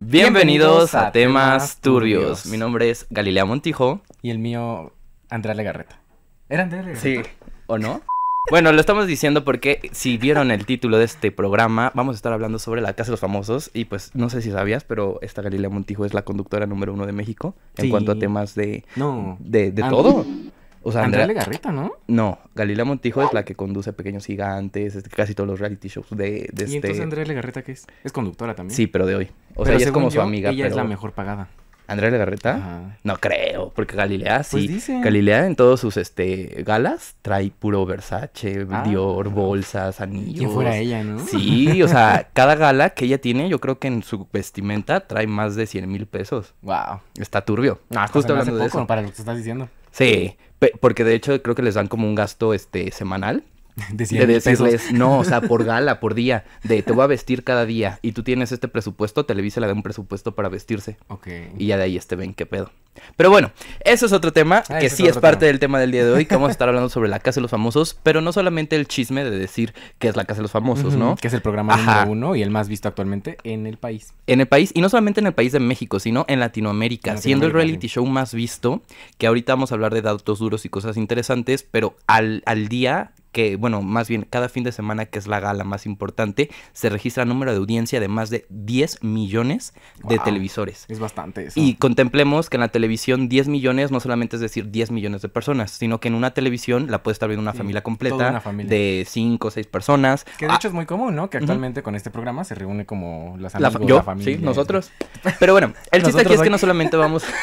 Bienvenidos a Temas Turbios. Mi nombre es Galilea Montijo. Y el mío, Andrea Legarreta. ¿Era Andrea Legarreta? Sí. ¿O no? Bueno, lo estamos diciendo porque si vieron el título de este programa, vamos a estar hablando sobre la Casa de los Famosos. Y pues no sé si sabías, pero esta Galilea Montijo es la conductora número uno de México en cuanto a temas de. No. De, ah, todo. O sea, Andrea, Legarreta, ¿no? No, Galilea Montijo es la que conduce Pequeños Gigantes, este, casi todos los reality shows de, de ¿Y este entonces Andrea Legarreta qué es? ¿Es conductora también? Sí, pero de hoy. O sea, ella es como su amiga, ella es la mejor pagada. ¿Andrea Legarreta? Ajá. No creo, porque Galilea pues sí. Pues dice. Galilea en todos sus este galas trae puro Versace, ah, Dior, bolsas, anillos. Que fuera ella, no? Sí, o sea, cada gala que ella tiene, yo creo que en su vestimenta trae más de 100 mil pesos. Wow. Está turbio. No, justo hablando de eso. Para lo que estás diciendo. Sí, porque de hecho creo que les dan como un gasto este, semanal. de, decirles, no, o sea, por gala, por día, de te voy a vestir cada día y tú tienes este presupuesto, Televisa le da un presupuesto para vestirse. Ok. Y ya de ahí este ven qué pedo. Pero bueno, eso es otro tema ah, que sí es, parte del tema del día de hoy, que vamos a estar hablando sobre la Casa de los Famosos, pero no solamente el chisme de decir que es la Casa de los Famosos, ¿no? Que es el programa número uno y el más visto actualmente en el país. En el país, y no solamente en el país de México, sino en Latinoamérica, siendo el reality show más visto, que ahorita vamos a hablar de datos duros y cosas interesantes, pero al, al día que, bueno, más bien cada fin de semana, que es la gala más importante, se registra número de audiencia de más de 10 millones de televisores. Es bastante eso. Y contemplemos que en la televisión 10 millones no solamente es decir 10 millones de personas, sino que en una televisión la puede estar viendo una familia completa de 5 o 6 personas. Que de ah. hecho es muy común, ¿no? Que actualmente con este programa se reúne como las amigos, la, la familia. Sí, nosotros. Pero bueno, el chiste aquí es que no solamente vamos...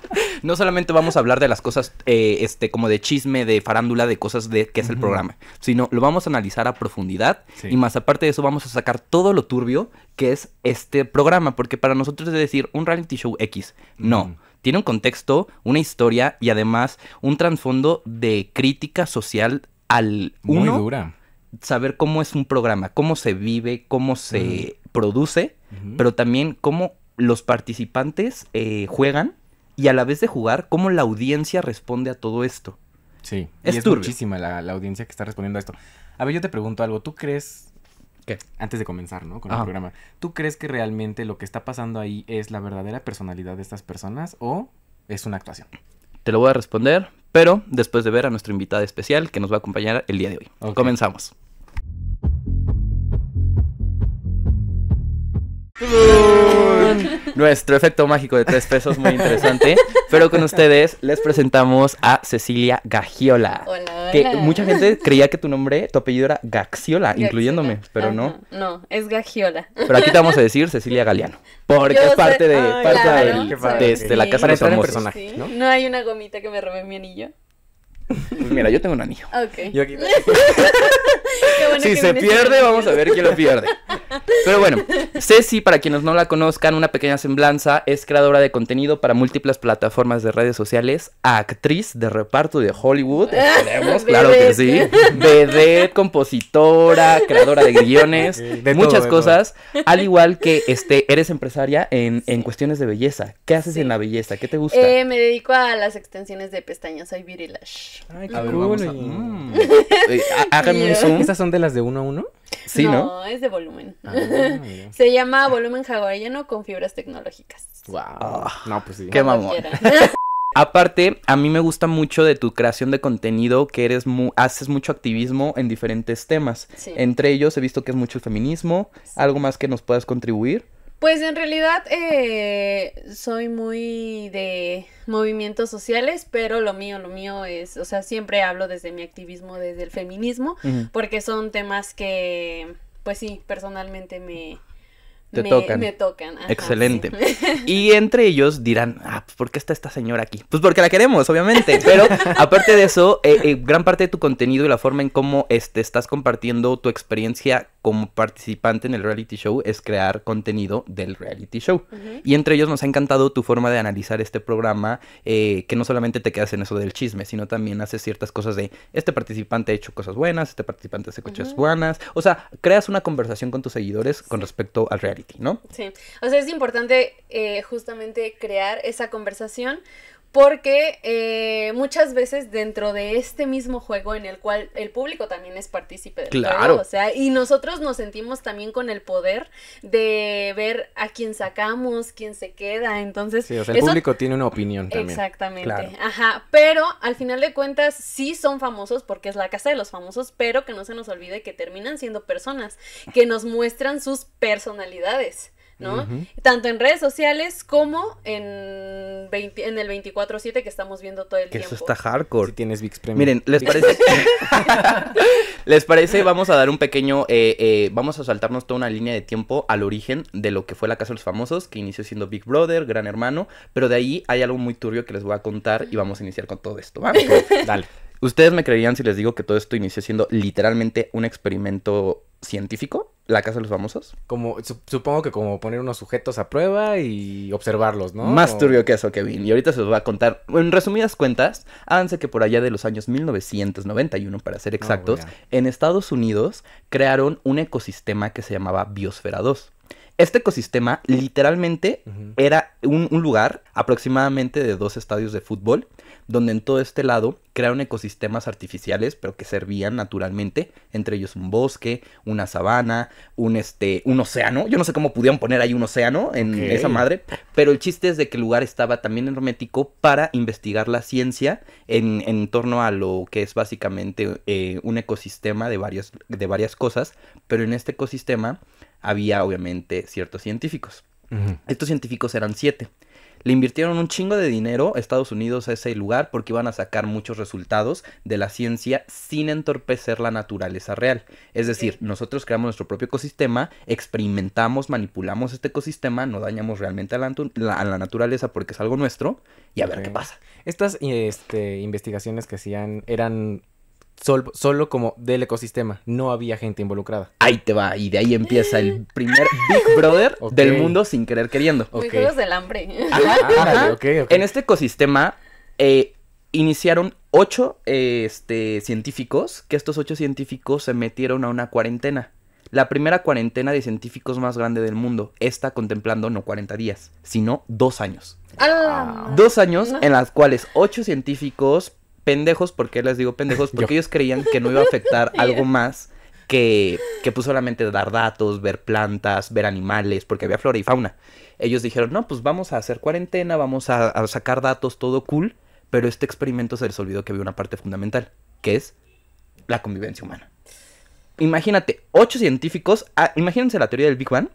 no solamente vamos a hablar de las cosas, eh, este, como de chisme, de farándula, de cosas de que es el programa sino lo vamos a analizar a profundidad y más aparte de eso vamos a sacar todo lo turbio que es este programa, porque para nosotros es decir un reality show X, no. Tiene un contexto, una historia y además un trasfondo de crítica social al Muy dura. saber cómo es un programa, cómo se vive, cómo se produce, pero también cómo los participantes eh, juegan y a la vez de jugar, cómo la audiencia responde a todo esto. Sí, es, y es muchísima la, audiencia que está respondiendo a esto. A ver, yo te pregunto algo. ¿Tú crees. ¿Qué? Antes de comenzar, ¿no? Con el programa. ¿Tú crees que realmente lo que está pasando ahí es la verdadera personalidad de estas personas o es una actuación? Te lo voy a responder, pero después de ver a nuestra invitada especial que nos va a acompañar el día de hoy. Comenzamos nuestro efecto mágico de tres pesos, muy interesante. Pero con ustedes les presentamos a Cecilia Gagiola. Que mucha gente creía que tu nombre, tu apellido era Gaxiola, incluyéndome, pero no. No, es Gagiola. Pero aquí te vamos a decir Cecilia Galeano. Porque es parte de, parte de, la casa de los personaje, ¿no? hay una gomita que me robe mi anillo. mira, yo tengo un anillo. Ok. Yo aquí... si se pierde, vamos a ver quién lo pierde. Pero bueno, Ceci, para quienes no la conozcan, una pequeña semblanza, es creadora de contenido para múltiples plataformas de redes sociales, actriz de reparto de Hollywood, ah, esperemos, claro que sí, bebé, compositora, creadora de guiones, muchas cosas, al igual que este, eres empresaria en, cuestiones de belleza. ¿Qué haces en la belleza? ¿Qué te gusta? Eh, me dedico a las extensiones de pestañas, soy virilash Ay, qué Háganme ah, mm. un zoom ¿Estas son de las de uno a uno? Sí, no, ¿no? es de volumen. Ah, Se llama volumen hawaiano con fibras tecnológicas. Wow. Ah, no, pues sí. Qué mamón. Aparte, a mí me gusta mucho de tu creación de contenido que eres haces mucho activismo en diferentes temas. Entre ellos he visto que es mucho el feminismo, algo más que nos puedas contribuir. Pues en realidad eh, soy muy de movimientos sociales, pero lo mío, lo mío es, o sea, siempre hablo desde mi activismo, desde el feminismo, porque son temas que, pues sí, personalmente me, te tocan. Me tocan. Excelente. Y entre ellos dirán, ah, pues, ¿por qué está esta señora aquí? Pues porque la queremos, obviamente. Pero aparte de eso, eh, eh, gran parte de tu contenido y la forma en cómo este, estás compartiendo tu experiencia como participante en el reality show es crear contenido del reality show. Y entre ellos nos ha encantado tu forma de analizar este programa, eh, que no solamente te quedas en eso del chisme, sino también haces ciertas cosas de, este participante ha hecho cosas buenas, este participante hace cosas buenas. O sea, creas una conversación con tus seguidores con respecto al reality Sí, o sea, es importante eh, justamente crear esa conversación porque eh, muchas veces dentro de este mismo juego en el cual el público también es partícipe del claro. juego, o sea, y nosotros nos sentimos también con el poder de ver a quién sacamos, quién se queda, entonces... Sí, o sea, el público tiene una opinión también. Exactamente, ajá, pero al final de cuentas sí son famosos porque es la casa de los famosos, pero que no se nos olvide que terminan siendo personas que nos muestran sus personalidades. ¿no? Tanto en redes sociales como en, en el 24-7 que estamos viendo todo el tiempo. Eso está hardcore. Si tienes Big Premium. Miren, ¿les parece? ¿Les parece? Vamos a dar un pequeño, eh, eh, vamos a saltarnos toda una línea de tiempo al origen de lo que fue la Casa de los Famosos, que inició siendo Big Brother, Gran Hermano, pero de ahí hay algo muy turbio que les voy a contar y vamos a iniciar con todo esto. vamos dale. ¿Ustedes me creerían si les digo que todo esto inició siendo literalmente un experimento científico? La Casa de los Famosos. Como, supongo que como poner unos sujetos a prueba y observarlos, ¿no? Más turbio que eso, Kevin. Y ahorita se los va a contar. En resumidas cuentas, háganse que por allá de los años 1991, para ser exactos, en Estados Unidos crearon un ecosistema que se llamaba Biosfera 2. Este ecosistema literalmente era un, lugar aproximadamente de dos estadios de fútbol, donde en todo este lado crearon ecosistemas artificiales, pero que servían naturalmente, entre ellos un bosque, una sabana, un, este, un océano. Yo no sé cómo pudieron poner ahí un océano en esa madre, pero el chiste es de que el lugar estaba también hermético para investigar la ciencia en, torno a lo que es básicamente eh, un ecosistema de de varias cosas, pero en este ecosistema había obviamente ciertos científicos. Estos científicos eran siete. Le invirtieron un chingo de dinero a Estados Unidos a ese lugar porque iban a sacar muchos resultados de la ciencia sin entorpecer la naturaleza real. Es decir, nosotros creamos nuestro propio ecosistema, experimentamos, manipulamos este ecosistema, no dañamos realmente a la, naturaleza porque es algo nuestro y a ver qué pasa. Estas este, investigaciones que hacían eran solo como del ecosistema, no había gente involucrada. Ahí te va, y de ahí empieza el primer Big Brother del mundo sin querer queriendo. Okay. del hambre. Ah, en este ecosistema eh, iniciaron ocho este, científicos, que estos ocho científicos se metieron a una cuarentena. La primera cuarentena de científicos más grande del mundo está contemplando no 40 días, sino dos años. Ah. dos años en las cuales ocho científicos pendejos, ¿por qué les digo pendejos? Porque ellos creían que no iba a afectar algo más que, que pues, solamente dar datos, ver plantas, ver animales, porque había flora y fauna. Ellos dijeron, no, pues vamos a hacer cuarentena, vamos a, sacar datos, todo cool, pero este experimento se les olvidó que había una parte fundamental, que es la convivencia humana. Imagínate, ocho científicos, ah, imagínense la teoría del Big Bang,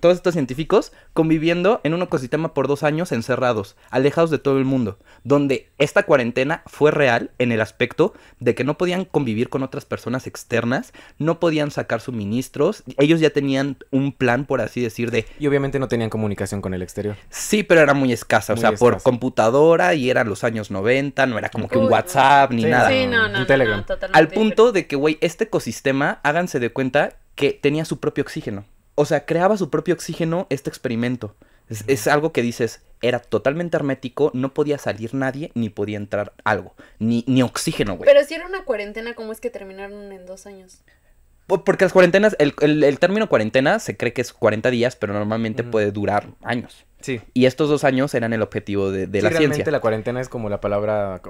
todos estos científicos conviviendo en un ecosistema por dos años encerrados, alejados de todo el mundo, donde esta cuarentena fue real en el aspecto de que no podían convivir con otras personas externas, no podían sacar suministros, ellos ya tenían un plan, por así decir, de... Y obviamente no tenían comunicación con el exterior. Sí, pero era muy escasa, o sea, por computadora y eran los años 90, no era como que un WhatsApp ni nada. Sí, no, no, Al punto de que, güey, este ecosistema, háganse de cuenta que tenía su propio oxígeno o sea, creaba su propio oxígeno este experimento. Es, algo que dices, era totalmente hermético, no podía salir nadie, ni podía entrar algo, ni, ni oxígeno, güey. Pero si era una cuarentena, ¿cómo es que terminaron en dos años? Porque las cuarentenas, el, término cuarentena se cree que es 40 días, pero normalmente puede durar años. Sí. Y estos dos años eran el objetivo de, de la realmente la cuarentena es como la palabra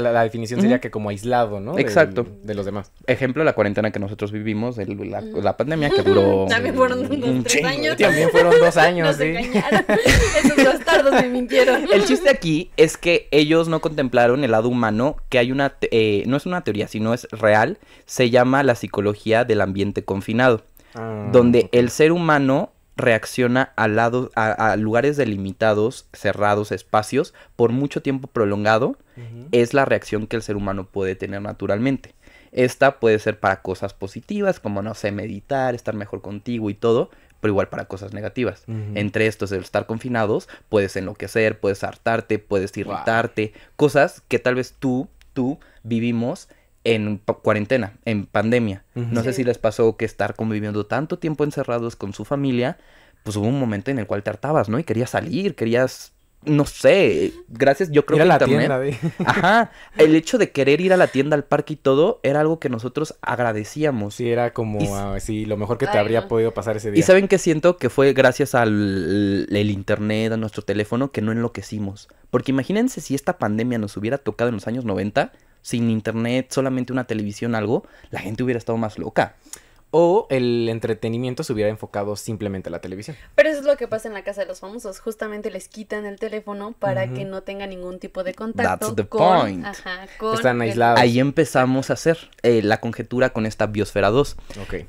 la, definición sería que como aislado, ¿no? Exacto. De, los demás. Ejemplo, la cuarentena que nosotros vivimos, la, pandemia que duró... También fueron dos, tres años. También fueron dos años, Esos bastardos me mintieron. El chiste aquí es que ellos no contemplaron el lado humano, que hay una... Eh, no es una teoría, sino es real. Se llama la psicología del ambiente confinado. Ah, donde el ser humano reacciona a, a, lugares delimitados, cerrados, espacios, por mucho tiempo prolongado, es la reacción que el ser humano puede tener naturalmente. Esta puede ser para cosas positivas, como, no sé, meditar, estar mejor contigo y todo, pero igual para cosas negativas. Entre estos, el estar confinados, puedes enloquecer, puedes hartarte, puedes irritarte, cosas que tal vez tú, tú vivimos en cuarentena, en pandemia. No sé si les pasó que estar conviviendo tanto tiempo encerrados con su familia, pues hubo un momento en el cual te hartabas, ¿no? Y querías salir, querías no sé, gracias, yo creo que ir a la Tienda, Ajá, el hecho de querer ir a la tienda, al parque y todo, era algo que nosotros agradecíamos. Sí, era como, así, ah, lo mejor que te habría podido pasar ese día. Y saben que siento que fue gracias al internet, a nuestro teléfono, que no enloquecimos. Porque imagínense si esta pandemia nos hubiera tocado en los años 90, sin internet, solamente una televisión, algo, la gente hubiera estado más loca o el entretenimiento se hubiera enfocado simplemente a la televisión. Pero eso es lo que pasa en la casa de los famosos, justamente les quitan el teléfono para que no tengan ningún tipo de contacto. That's the point. Están aislados. Ahí empezamos a hacer eh, la conjetura con esta biosfera 2.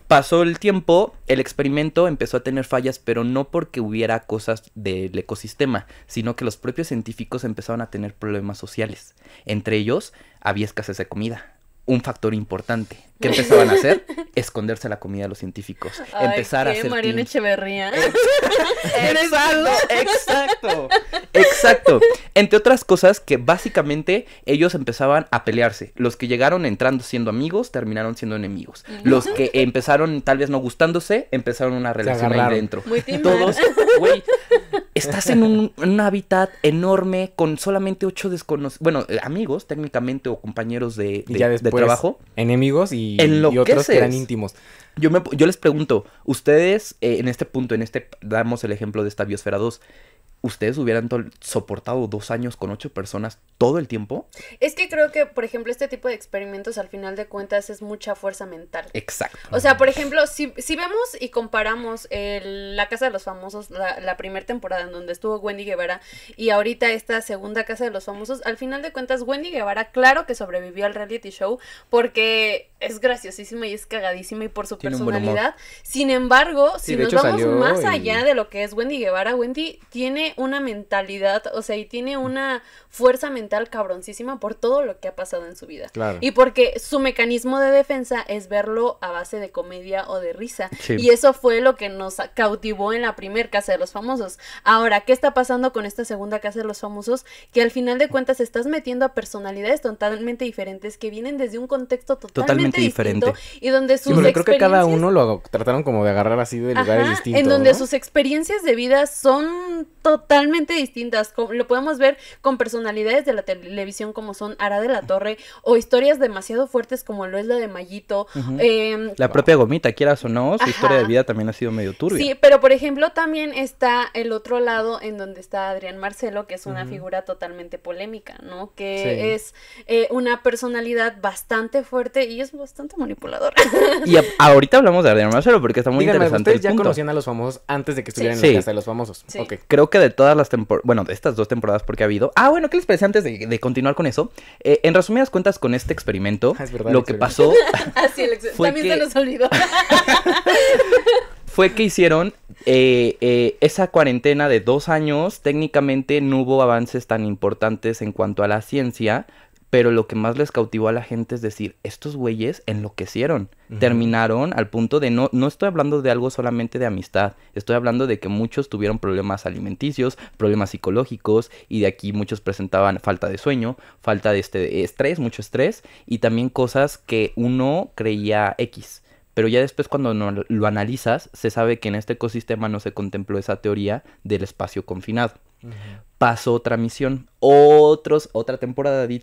Pasó el tiempo, el experimento empezó a tener fallas, pero no porque hubiera cosas del ecosistema, sino que los propios científicos empezaron a tener problemas sociales. Entre ellos, había escasez de comida un factor importante. ¿Qué empezaban a hacer? Esconderse la comida de los científicos. empezar a hacer. Mariana Echeverría. exacto, exacto. Exacto. Entre otras cosas que básicamente ellos empezaban a pelearse. Los que llegaron entrando siendo amigos terminaron siendo enemigos. Los que empezaron tal vez no gustándose, empezaron una relación ahí dentro. Muy Todos, güey, estás en un, hábitat enorme con solamente ocho desconocidos, bueno, eh, amigos técnicamente o compañeros de, de Enemigos y, otros que eran íntimos. Yo, yo les pregunto, ustedes eh, en este punto, en este, damos el ejemplo de esta biosfera 2, ustedes hubieran soportado dos años con ocho personas todo el tiempo. Es que creo que, por ejemplo, este tipo de experimentos al final de cuentas es mucha fuerza mental. Exacto. O sea, por ejemplo, si, vemos y comparamos La Casa de los Famosos, la, la primera temporada en donde estuvo Wendy Guevara y ahorita esta segunda Casa de los Famosos, al final de cuentas Wendy Guevara claro que sobrevivió al reality show porque es graciosísima y es cagadísima y por su personalidad. Sin embargo, si nos vamos más allá de lo que es Wendy Guevara, Wendy tiene una mentalidad, o sea, y tiene mm. una fuerza mental cabroncísima por todo lo que ha pasado en su vida. Y porque su mecanismo de defensa es verlo a base de comedia o de risa. Y eso fue lo que nos cautivó en la primer Casa de los Famosos. Ahora, ¿qué está pasando con esta segunda Casa de los Famosos? Que al final de cuentas estás metiendo a personalidades totalmente diferentes que vienen desde un contexto totalmente diferente. Y donde sus creo que cada uno lo trataron como de agarrar así de lugares distintos. En donde sus experiencias de vida son totalmente distintas. Lo podemos ver con personalidades de la televisión como son Ara de la Torre o historias demasiado fuertes como lo es la de Mayito. Em, la propia Gomita, quieras o no, su historia de vida también ha sido medio turbia. Sí, pero por ejemplo también está el otro lado en donde está Adrián Marcelo, que es una figura totalmente polémica, ¿no? Que es eh, una personalidad bastante fuerte y es bastante manipulador. Y ahorita hablamos de Adriana Marcelo porque está muy interesante. Ustedes ya conocían a los famosos antes de que estuvieran en la casa de los famosos. Creo que de todas las temporadas, bueno, de estas dos temporadas porque ha habido. Ah, bueno, ¿qué les parece antes de, continuar con eso? Eh, en resumidas cuentas, con este experimento, ah, lo que pasó. también que... se nos olvidó. fue que hicieron eh, eh, esa cuarentena de dos años. Técnicamente no hubo avances tan importantes en cuanto a la ciencia, pero lo que más les cautivó a la gente es decir, estos güeyes enloquecieron, terminaron al punto de no, no estoy hablando de algo solamente de amistad, estoy hablando de que muchos tuvieron problemas alimenticios, problemas psicológicos, y de aquí muchos presentaban falta de sueño, falta de este estrés, mucho estrés, y también cosas que uno creía X. Pero ya después cuando lo analizas, se sabe que en este ecosistema no se contempló esa teoría del espacio confinado. Pasó otra misión, otros, otra temporada, de,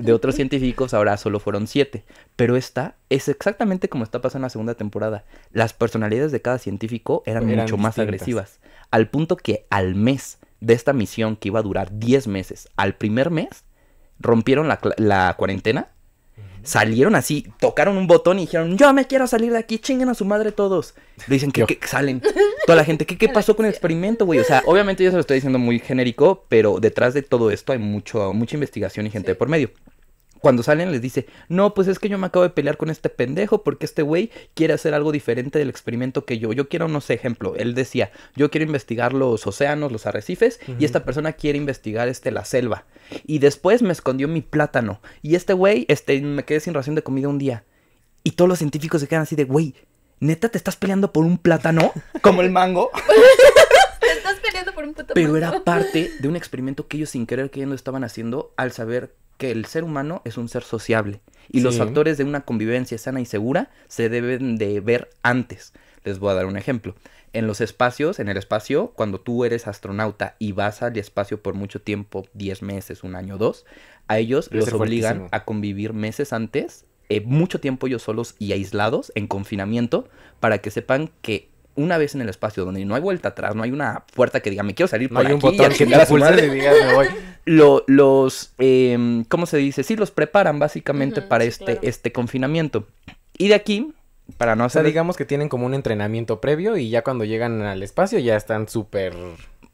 de otros científicos, ahora solo fueron siete. Pero esta es exactamente como está pasando la segunda temporada. Las personalidades de cada científico eran, mucho más agresivas. Al punto que al mes de esta misión que iba a durar 10 meses, al primer mes, rompieron la cuarentena salieron así, tocaron un botón y dijeron, yo me quiero salir de aquí, chinguen a su madre todos. Le dicen que, salen. Toda la gente, ¿qué, qué pasó con el experimento, güey? O sea, obviamente yo se lo estoy diciendo muy genérico, pero detrás de todo esto hay mucho, mucha investigación y gente por medio cuando salen les dice, no, pues es que yo me acabo de pelear con este pendejo porque este güey quiere hacer algo diferente del experimento que yo. Yo quiero, no sé, ejemplo, él decía, yo quiero investigar los océanos, los arrecifes, y esta persona quiere investigar este, la selva. Y después me escondió mi plátano. Y este güey, este, me quedé sin ración de comida un día. Y todos los científicos se quedan así de, güey, neta, ¿te estás peleando por un plátano? Como el mango. Te estás peleando por un puto Pero era parte de un experimento que ellos sin querer que no estaban haciendo al saber que el ser humano es un ser sociable y los factores de una convivencia sana y segura se deben de ver antes. Les voy a dar un ejemplo. En los espacios, en el espacio, cuando tú eres astronauta y vas al espacio por mucho tiempo, 10 meses, un año, dos, a ellos los obligan a convivir meses antes, eh, mucho tiempo ellos solos y aislados, en confinamiento, para que sepan que una vez en el espacio donde no hay vuelta atrás, no hay una puerta que diga me quiero salir no hay un botón que me voy lo, los, em, ¿cómo se dice? Sí, los preparan básicamente para este, este confinamiento. Y de aquí, para no hacer... digamos que tienen como un entrenamiento previo y ya cuando llegan al espacio ya están súper...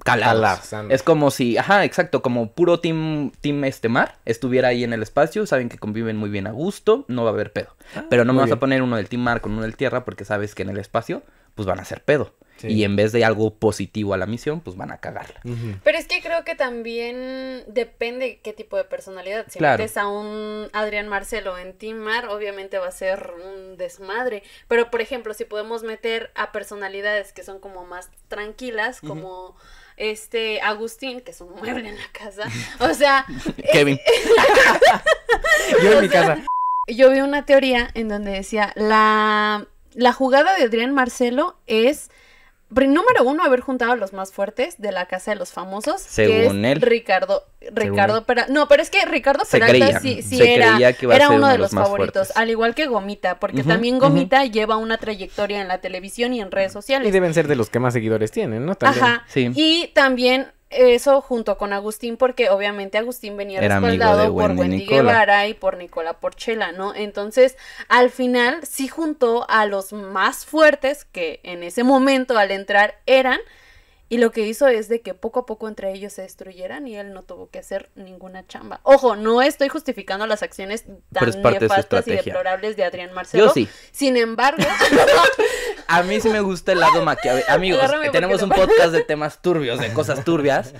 Calados. es como si, ajá, exacto, como puro team, team este mar estuviera ahí en el espacio, saben que conviven muy bien a gusto, no va a haber pedo. Ah, Pero no me vas a poner uno del team mar con uno del tierra porque sabes que en el espacio, pues van a ser pedo. Y en vez de algo positivo a la misión, pues van a cagarla. Pero es que creo que también depende qué tipo de personalidad. Si metes a un Adrián Marcelo en Timar obviamente va a ser un desmadre. Pero, por ejemplo, si podemos meter a personalidades que son como más tranquilas, como... este Agustín, que es un mueble en la casa. O sea, eh, Kevin. yo en mi casa. Yo vi una teoría en donde decía la la jugada de Adrián Marcelo es número uno, haber juntado a los más fuertes de la Casa de los Famosos. Según que es él. Ricardo, Ricardo Peralta. No, pero es que Ricardo Peralta sí, sí era, que era uno, de, los, favoritos. Al igual que Gomita, porque también Gomita lleva una trayectoria en la televisión y en redes sociales. Y deben ser de los que más seguidores tienen, ¿no? También. Ajá. Sí. Y también eso junto con Agustín, porque obviamente Agustín venía respaldado por Wendy Guevara y por Nicola Porchela, ¿no? Entonces, al final sí juntó a los más fuertes que en ese momento al entrar eran y lo que hizo es de que poco a poco entre ellos se destruyeran y él no tuvo que hacer ninguna chamba. Ojo, no estoy justificando las acciones tan nefastas y deplorables de Adrián Marcelo. Yo sí. Sin embargo, a mí sí me gusta el lado maquiavé Amigos, eh, tenemos un podcast de temas turbios, de cosas turbias.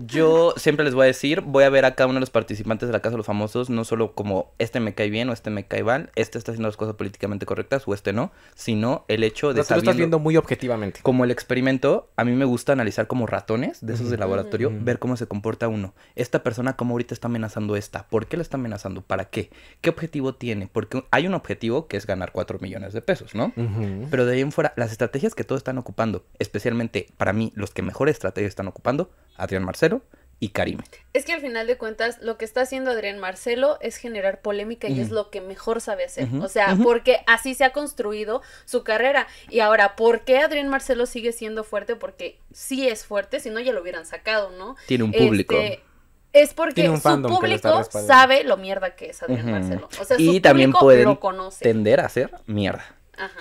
Yo siempre les voy a decir, voy a ver a cada uno de los participantes de la Casa de los Famosos, no solo como este me cae bien o este me cae mal, este está haciendo las cosas políticamente correctas o este no, sino el hecho de estar lo estás viendo muy objetivamente. Como el experimento, a mí me gusta analizar como ratones de esos de laboratorio, ver cómo se comporta uno. Esta persona, cómo ahorita está amenazando esta, por qué la está amenazando, para qué, qué objetivo tiene, porque hay un objetivo que es ganar 4 millones de pesos, ¿no? Pero de ahí en fuera, las estrategias que todos están ocupando, especialmente para mí, los que mejor estrategia están ocupando, Adrián Marcelo, y Es que al final de cuentas, lo que está haciendo Adrián Marcelo es generar polémica y es lo que mejor sabe hacer. O sea, porque así se ha construido su carrera. Y ahora, ¿por qué Adrián Marcelo sigue siendo fuerte? Porque sí es fuerte, si no ya lo hubieran sacado, ¿no? Tiene un público. Este, es porque su público sabe lo mierda que es Adrián Marcelo. O sea, y también puede conoce. tender a ser mierda.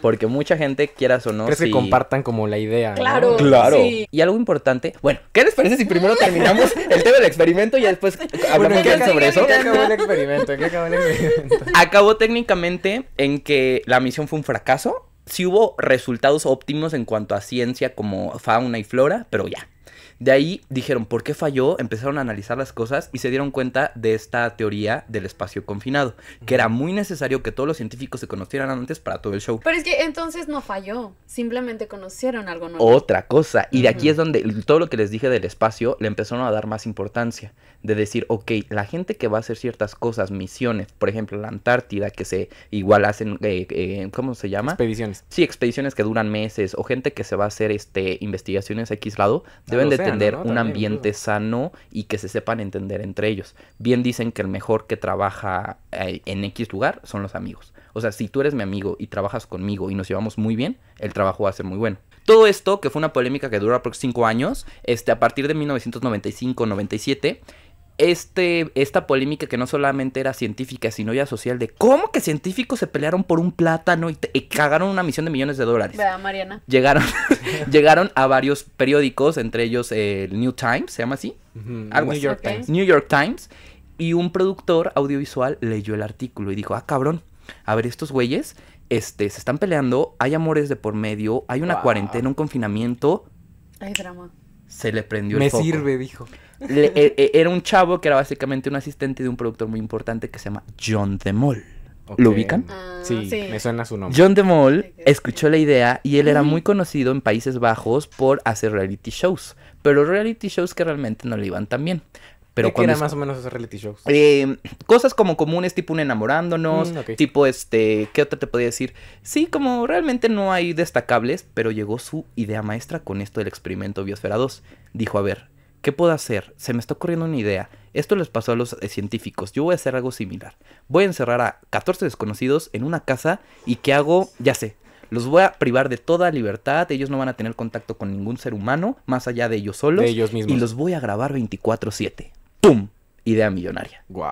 Porque mucha gente, quieras o no. Que se compartan como la idea. Claro. Y algo importante. Bueno, ¿qué les parece si primero terminamos el tema del experimento y después hablamos bien sobre eso? acabó experimento? Acabó técnicamente en que la misión fue un fracaso. Si hubo resultados óptimos en cuanto a ciencia como fauna y flora, pero ya, de ahí dijeron, ¿por qué falló? Empezaron a analizar las cosas y se dieron cuenta de esta teoría del espacio confinado, que era muy necesario que todos los científicos se conocieran antes para todo el show. Pero es que entonces no falló, simplemente conocieron algo nuevo. Otra cosa, y de aquí es donde todo lo que les dije del espacio le empezaron a dar más importancia, de decir, ok, la gente que va a hacer ciertas cosas, misiones, por ejemplo, la Antártida, que se igual hacen, eh, eh, ¿cómo se llama? Expediciones. Sí, expediciones que duran meses, o gente que se va a hacer este investigaciones a X lado, deben de tener un ambiente sano y que se sepan entender entre ellos. Bien dicen que el mejor que trabaja eh, en X lugar son los amigos. O sea, si tú eres mi amigo y trabajas conmigo y nos llevamos muy bien, el trabajo va a ser muy bueno. Todo esto, que fue una polémica que duró aproximadamente 5 años, este, a partir de 1995-97, este, esta polémica que no solamente era científica, sino ya social, de cómo que científicos se pelearon por un plátano y, cagaron una misión de millones de dólares. Mariana? Llegaron, llegaron a varios periódicos, entre ellos el New Times, se llama así. New York Times. Y un productor audiovisual leyó el artículo y dijo, ah, cabrón, a ver, estos güeyes este, se están peleando, hay amores de por medio, hay una cuarentena, un confinamiento. Hay drama. Se le prendió el Me sirve, dijo. Eh, eh, era un chavo que era básicamente un asistente de un productor muy importante que se llama John DeMol. ¿Lo ubican? Ah, sí, me suena su nombre. John DeMol escuchó la idea y él era muy conocido en Países Bajos por hacer reality shows, pero reality shows que realmente no le iban tan bien. Pero ¿Qué más o menos hacer reality shows? Em, cosas como comunes, tipo un enamorándonos, mm, tipo este, ¿qué otra te podía decir? Sí, como realmente no hay destacables, pero llegó su idea maestra con esto del experimento Biosfera 2. Dijo, a ver, ¿Qué puedo hacer? Se me está ocurriendo una idea. Esto les pasó a los eh, científicos. Yo voy a hacer algo similar. Voy a encerrar a 14 desconocidos en una casa y ¿qué hago? Ya sé. Los voy a privar de toda libertad. Ellos no van a tener contacto con ningún ser humano más allá de ellos solos. De ellos mismos. Y los voy a grabar 24-7. ¡Pum! Idea millonaria. ¡Wow!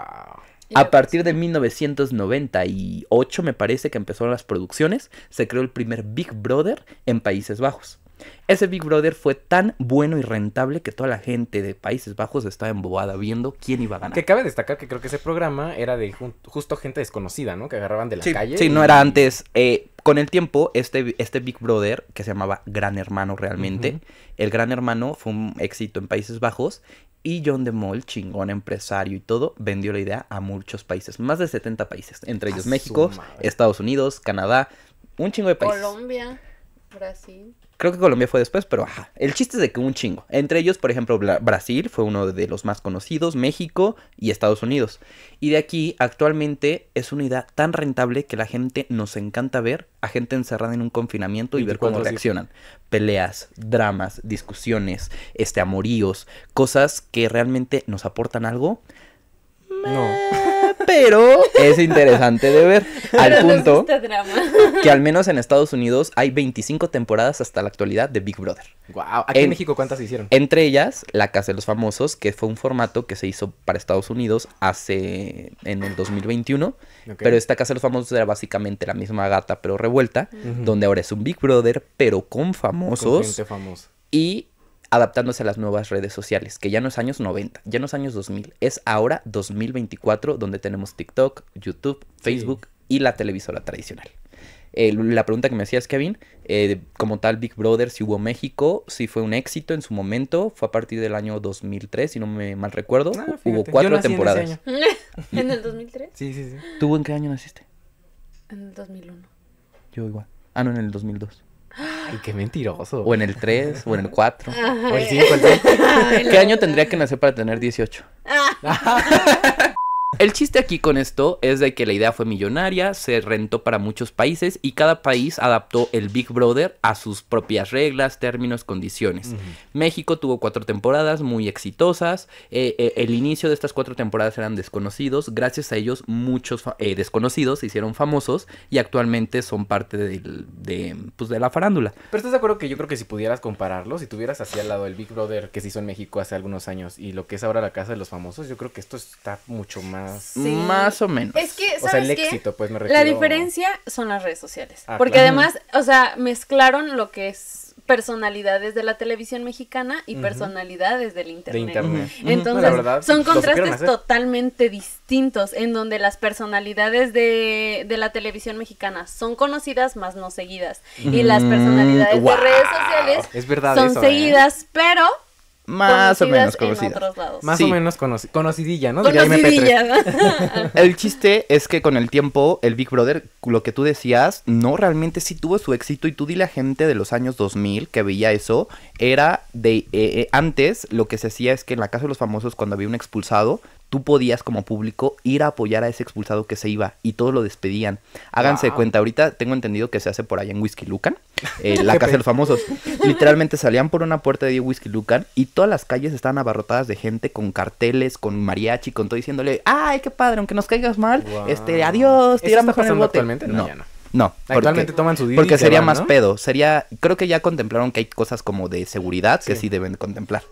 A partir de 1998, me parece que empezaron las producciones, se creó el primer Big Brother en Países Bajos. Ese Big Brother fue tan bueno y rentable que toda la gente de Países Bajos estaba embobada viendo quién iba a ganar. Que cabe destacar que creo que ese programa era de justo gente desconocida, ¿no? Que agarraban de la calle. Sí, no era antes. Eh, con el tiempo, este, este Big Brother, que se llamaba Gran Hermano realmente, el Gran Hermano fue un éxito en Países Bajos y John de Mol, chingón empresario y todo, vendió la idea a muchos países, más de 70 países, entre ellos México, Estados Unidos, Canadá, un chingo de países. Colombia, Brasil. Creo que Colombia fue después, pero ajá. El chiste es de que un chingo. Entre ellos, por ejemplo, Brasil fue uno de los más conocidos, México y Estados Unidos. Y de aquí, actualmente, es una idea tan rentable que la gente nos encanta ver a gente encerrada en un confinamiento y ver cómo reaccionan. Peleas, dramas, discusiones, este, amoríos, cosas que realmente nos aportan algo. No pero es interesante de ver. Al punto que al menos en Estados Unidos hay 25 temporadas hasta la actualidad de Big Brother. Wow. ¿Aquí en, México cuántas se hicieron? Entre ellas, La Casa de los Famosos, que fue un formato que se hizo para Estados Unidos hace en el 2021. Pero esta Casa de los Famosos era básicamente la misma gata, pero revuelta, donde ahora es un Big Brother, pero con famosos. Con gente famosa. Y adaptándose a las nuevas redes sociales, que ya no es años 90, ya no es años 2000, es ahora 2024 donde tenemos TikTok, YouTube, Facebook y la televisora tradicional. la pregunta que me hacías, Kevin, eh, como tal Big Brother, si hubo México, si fue un éxito en su momento, fue a partir del año 2003, si no me mal recuerdo, ah, hubo cuatro temporadas. En, en, el 2003? Sí, sí, sí. ¿Tú en qué año naciste? En el 2001. Yo igual. Ah, no, en el 2002. Ay, qué mentiroso. O en el 3, o en el 4, o el 5, el ¿Qué año tendría que nacer para tener 18? El chiste aquí con esto es de que la idea fue millonaria, se rentó para muchos países y cada país adaptó el Big Brother a sus propias reglas, términos, condiciones. México tuvo cuatro temporadas muy exitosas, eh, eh, el inicio de estas cuatro temporadas eran desconocidos, gracias a ellos muchos eh, desconocidos se hicieron famosos y actualmente son parte pues, de, la farándula. Pero estás de acuerdo que yo creo que si pudieras compararlo, si tuvieras así al lado el Big Brother que se hizo en México hace algunos años y lo que es ahora la Casa de los Famosos, yo creo que esto está mucho más más. o menos. Es que, ¿sabes o sea, el éxito, pues me refiero. La diferencia son las redes sociales. Ah, porque además, o sea, mezclaron lo que es personalidades de la televisión mexicana y personalidades del internet. Entonces, son contrastes totalmente distintos en donde las personalidades de, de, la televisión mexicana son conocidas más no seguidas y las mm, personalidades de redes sociales son ¿eh? seguidas, pero más o menos conocida. Más o menos conocidilla, ¿no? el chiste es que con el tiempo, el Big Brother, lo que tú decías, no realmente sí tuvo su éxito. Y tú dile la gente de los años 2000 que veía eso, era de. Eh, eh, antes, lo que se hacía es que en la casa de los famosos, cuando había un expulsado, tú podías como público ir a apoyar a ese expulsado que se iba y todos lo despedían. Háganse cuenta, ahorita tengo entendido que se hace por allá en Whisky Lucan, eh, la casa de los famosos. Literalmente salían por una puerta de Whisky Lucan y todas las calles estaban abarrotadas de gente con carteles, con mariachi, con todo diciéndole, ay, qué padre, aunque nos caigas mal, este, adiós, te mejor en el no. Ya no. No. Actualmente toman su Porque sería más pedo. Sería, creo que ya contemplaron que hay cosas como de seguridad que sí deben contemplar.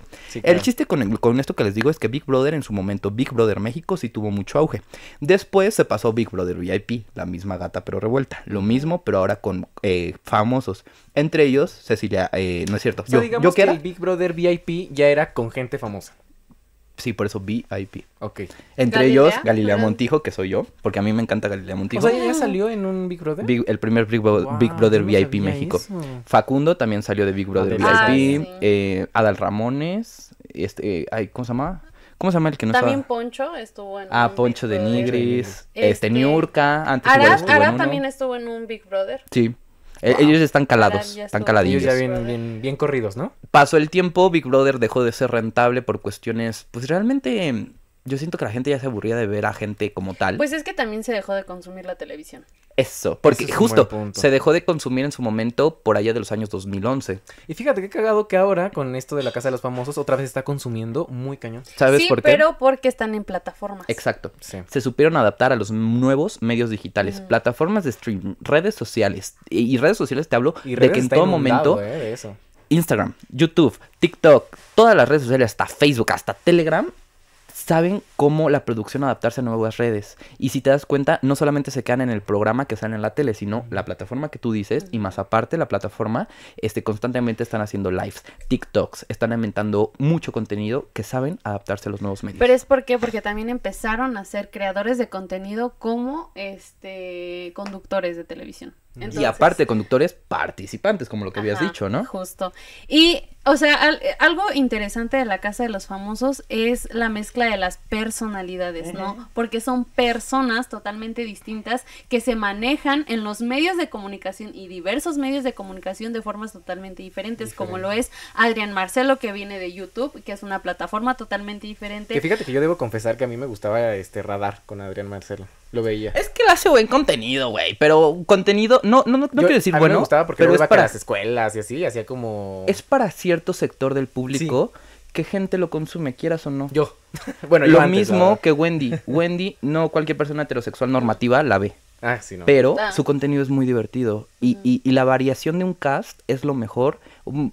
El chiste con, esto que les digo es que Big Brother en su momento, Big Brother México, sí tuvo mucho auge. Después se pasó Big Brother VIP, la misma gata pero revuelta. Lo mismo, pero ahora con eh, famosos. Entre ellos, Cecilia, eh, no es cierto. yo, yo que, el Big Brother VIP ya era con gente famosa. Sí, por eso VIP. Ok. Entre ellos, Galilea Montijo, que soy yo, porque a mí me encanta Galilea Montijo. O sea, ella salió en un Big Brother. el primer Big, Brother VIP México. Facundo también salió de Big Brother VIP. Ah, eh, Adal Ramones. Este, ¿Cómo se llama? ¿Cómo se llama el que no También Poncho estuvo en. Ah, Poncho de Nigris. Este, este, Niurka. Antes Ara, estuvo también estuvo en un Big Brother. Sí. Eh, ellos están calados, están caladillos. Ellos ya bien, bien corridos, ¿no? Pasó el tiempo, Big Brother dejó de ser rentable por cuestiones, pues realmente yo siento que la gente ya se aburría de ver a gente como tal. Pues es que también se dejó de consumir la televisión. Eso, porque justo se dejó de consumir en su momento por allá de los años 2011. Y fíjate qué cagado que ahora con esto de la Casa de los Famosos otra vez está consumiendo muy cañón. ¿Sabes por qué? pero porque están en plataformas. Exacto. Se supieron adaptar a los nuevos medios digitales, plataformas de streaming, redes sociales. Y, redes sociales te hablo de que en todo momento... Eh, de eso. Instagram, YouTube, TikTok, todas las redes sociales, hasta Facebook, hasta Telegram, saben cómo la producción adaptarse a nuevas redes. Y si te das cuenta, no solamente se quedan en el programa que sale en la tele, sino la plataforma que tú dices y más aparte la plataforma, este, constantemente están haciendo lives, TikToks, están inventando mucho contenido que saben adaptarse a los nuevos medios. Pero es porque porque también empezaron a ser creadores de contenido como este conductores de televisión. Y aparte conductores participantes, como lo que habías dicho, ¿no? Justo. Y o sea, eh, algo interesante de la Casa de los Famosos es la mezcla de las personalidades, ¿no? Porque son personas totalmente distintas que se manejan en los medios de comunicación y diversos medios de comunicación de formas totalmente diferentes, como lo es Adrián Marcelo, que viene de YouTube, que es una plataforma totalmente diferente. Que fíjate que yo debo confesar que a mí me gustaba este radar con Adrián Marcelo. Lo veía. Es que él hace buen contenido, güey. Pero contenido, no, no, no, quiero decir a Me gustaba porque pero iba para... las escuelas y así, hacía como. Es para siempre cierto sector del público que gente lo consume, quieras o no. Yo. bueno, yo Lo mismo que Wendy. Wendy, no cualquier persona heterosexual normativa la ve. Ah, Pero ah. su contenido es muy divertido. y, y la variación de un cast es lo mejor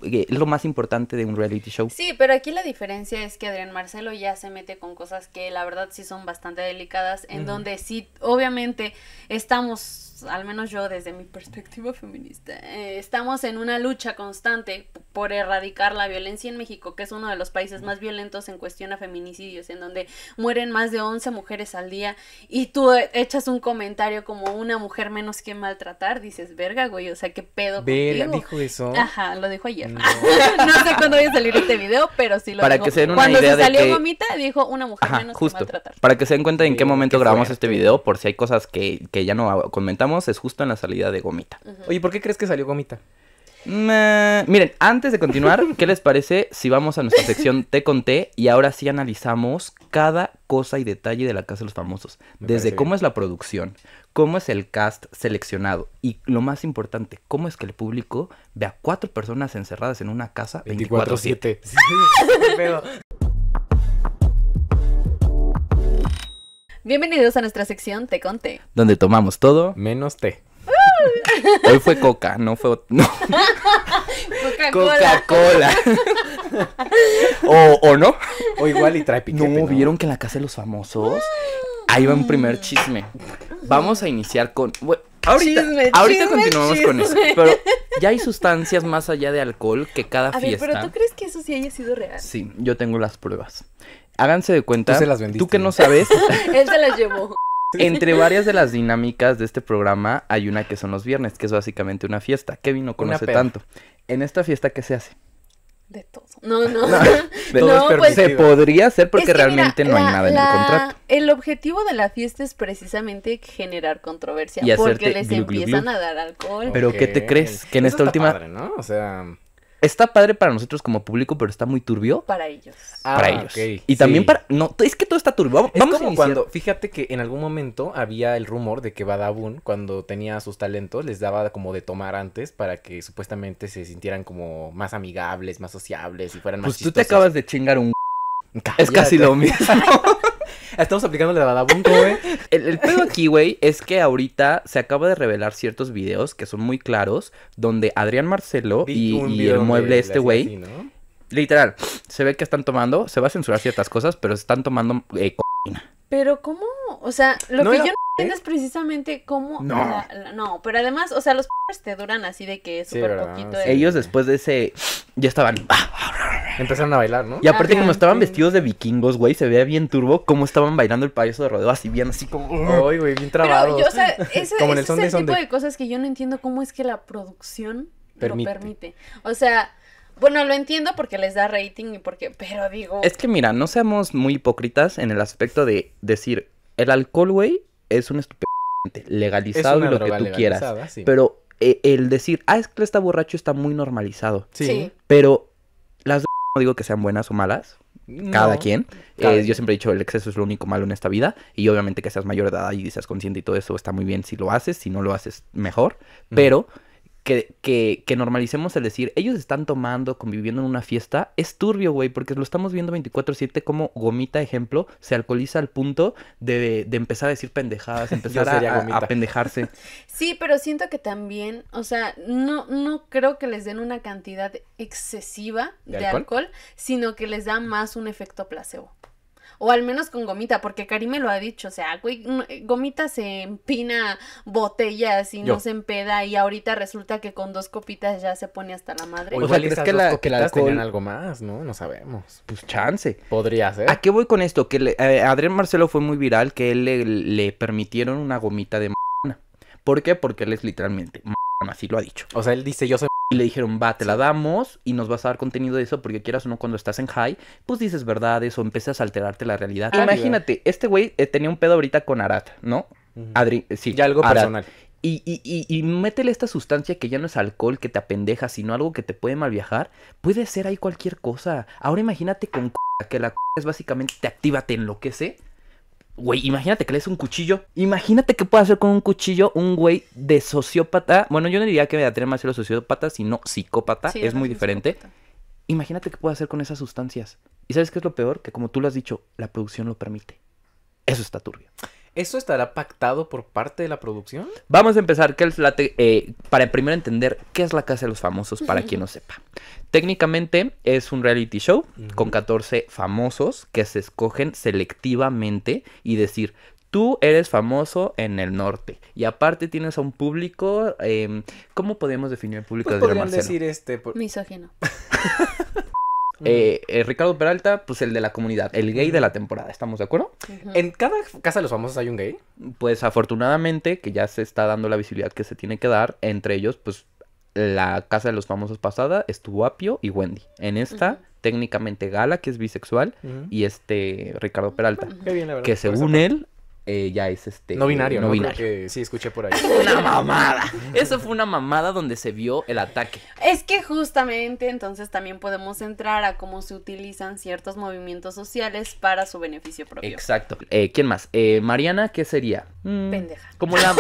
eh, es lo más importante de un reality show. Sí, pero aquí la diferencia es que Adrián Marcelo ya se mete con cosas que la verdad sí son bastante delicadas, en donde sí, obviamente, estamos, al menos yo desde mi perspectiva feminista, eh, estamos en una lucha constante por erradicar la violencia en México, que es uno de los países más violentos en cuestión a feminicidios, en donde mueren más de 11 mujeres al día y tú echas un comentario como una mujer menos que maltratar, dices, verga, güey, o sea, qué pedo. contigo? dijo eso. Ajá, lo dijo ayer. No, sé cuándo voy a salir este video, pero sí lo Para que se una Cuando se salió Gomita, dijo una mujer justo. Para que se den cuenta en qué momento grabamos este video, por si hay cosas que, que, ya no comentamos, es justo en la salida de Gomita. Oye, ¿por qué crees que salió Gomita? miren, antes de continuar, ¿qué les parece si vamos a nuestra sección T con T y ahora sí analizamos cada cosa y detalle de la Casa de los Famosos? desde cómo es la producción, cómo es el cast seleccionado y lo más importante, cómo es que el público ve a cuatro personas encerradas en una casa 24/7. Bienvenidos a nuestra sección Te Conté. Donde tomamos todo menos té. Hoy fue coca, no fue. Coca-Cola. Coca o, o, no. O igual y trae piquete. No, ¿no? vieron que en la casa de los famosos. Ahí va un primer chisme. Vamos a iniciar con. ahorita, continuamos con eso. Pero ya hay sustancias más allá de alcohol que cada fiesta. pero tú crees que eso sí haya sido real. Sí, yo tengo las pruebas. Háganse de cuenta. Tú, se las tú que no sabes. Él se las llevó. Entre varias de las dinámicas de este programa hay una que son los viernes, que es básicamente una fiesta. Kevin no conoce tanto. En esta fiesta, ¿qué se hace? de todo. No, no. no, pues, se podría hacer porque realmente no hay nada en el contrato. El objetivo de la fiesta es precisamente generar controversia y porque les empiezan a dar alcohol. Pero ¿qué te crees? Que en esta última ¿no? O sea, está padre para nosotros como público, pero está muy turbio. Para ellos. Ah, para ellos. y también para. No, es que todo está turbio. Vamos, como a cuando. Fíjate que en algún momento había el rumor de que Badabun, cuando tenía sus talentos, les daba como de tomar antes para que supuestamente se sintieran como más amigables, más sociables y fueran más. Pues tú te acabas de chingar un es casi lo mismo. Estamos aplicándole la Badabunco, güey. El, el, aquí, güey, es que ahorita se acaba de revelar ciertos videos que son muy claros, donde Adrián Marcelo y, el mueble este, güey, literal, se ve que están tomando, se va a censurar ciertas cosas, pero se están tomando eh, Pero, ¿cómo? O sea, lo que yo no entiendo es precisamente cómo... No. pero además, o sea, los te duran así de que súper poquito. Ellos después de ese... Ya estaban... Empezaron a bailar, ¿no? Y aparte, como estaban vestidos de vikingos, güey, se veía bien turbo cómo estaban bailando el payaso de rodeo, así bien, así como. Ay, güey, bien trabado. yo, o sea, ese, es el tipo de... cosas que yo no entiendo cómo es que la producción lo permite. O sea. Bueno, lo entiendo porque les da rating y porque, pero digo... Es que mira, no seamos muy hipócritas en el aspecto de decir, el alcohol, güey, es un estupendo legalizado y lo que tú quieras. Pero eh, el decir, ah, es que está borracho está muy normalizado. Sí. sí. Pero las dos digo que sean buenas o malas, cada quien. yo siempre he dicho, el exceso es lo único malo en esta vida. Y obviamente que seas mayor de edad y seas consciente y todo eso está muy bien si lo haces, si no lo haces mejor. Pero que, que, normalicemos el decir, ellos están tomando, conviviendo en una fiesta, es turbio, güey, porque lo estamos viendo 24-7 como Gomita, ejemplo, se alcoholiza al punto de, empezar a decir pendejadas, empezar a, pendejarse. Sí, pero siento que también, o sea, no, no creo que les den una cantidad excesiva de, alcohol? sino que les da más un efecto placebo o al menos con gomita, porque Karim me lo ha dicho, o sea, güey, eh, gomita se empina botellas y no se empeda y ahorita resulta que con dos copitas ya se pone hasta la madre. O sea, que, la, que algo más, no? No sabemos. Pues chance. Podría ser. ¿A qué voy con esto? Que le, eh, Adrián Marcelo fue muy viral que él le, le permitieron una gomita de ¿Por qué? Porque él es literalmente así lo ha dicho. O sea, él dice, yo soy... Y le dijeron, va, te la damos y nos vas a dar contenido de eso porque quieras o no, cuando estás en high, pues dices verdades o empiezas a alterarte la realidad. Imagínate, este güey eh, tenía un pedo ahorita con Arat, ¿no? Eh, sí. Ya algo personal. Y, y, y, y, métele esta sustancia que ya no es alcohol que te apendeja, sino algo que te puede mal viajar. Puede ser ahí cualquier cosa. Ahora imagínate con que la c es básicamente te activa, te enloquece. Güey, imagínate que lees un cuchillo. Imagínate que puede hacer con un cuchillo un güey de sociópata. Bueno, yo no diría que me atreva más ser sociópata, sino psicópata. es muy diferente. Imagínate qué puede hacer con esas sustancias. ¿Y sabes qué es lo peor? Que como tú lo has dicho, la producción lo permite. Eso está turbio. ¿Eso estará pactado por parte de la producción? Vamos a empezar. que la eh, para primero entender qué es la Casa de los Famosos, para quien no sepa. Técnicamente es un reality show con 14 famosos que se escogen selectivamente y decir, tú eres famoso en el norte y aparte tienes a un público, em, ¿cómo podemos definir el público pues de decir este... Por... Misógino. Eh, eh, Ricardo Peralta, pues el de la comunidad, el gay de la temporada, ¿estamos de acuerdo? ¿En cada casa de los famosos hay un gay? Pues afortunadamente que ya se está dando la visibilidad que se tiene que dar, entre ellos, pues la casa de los famosos pasada estuvo Apio y Wendy. En esta, técnicamente Gala, que es bisexual, y este Ricardo Peralta, que según él eh, ya es este. No binario, no, binario. sí, escuché por ahí. una mamada. Eso fue una mamada donde se vio el ataque. Es que justamente entonces también podemos entrar a cómo se utilizan ciertos movimientos sociales para su beneficio propio. Exacto. Eh, ¿Quién más? Eh, Mariana, ¿qué sería? Mm, Pendeja. Como la.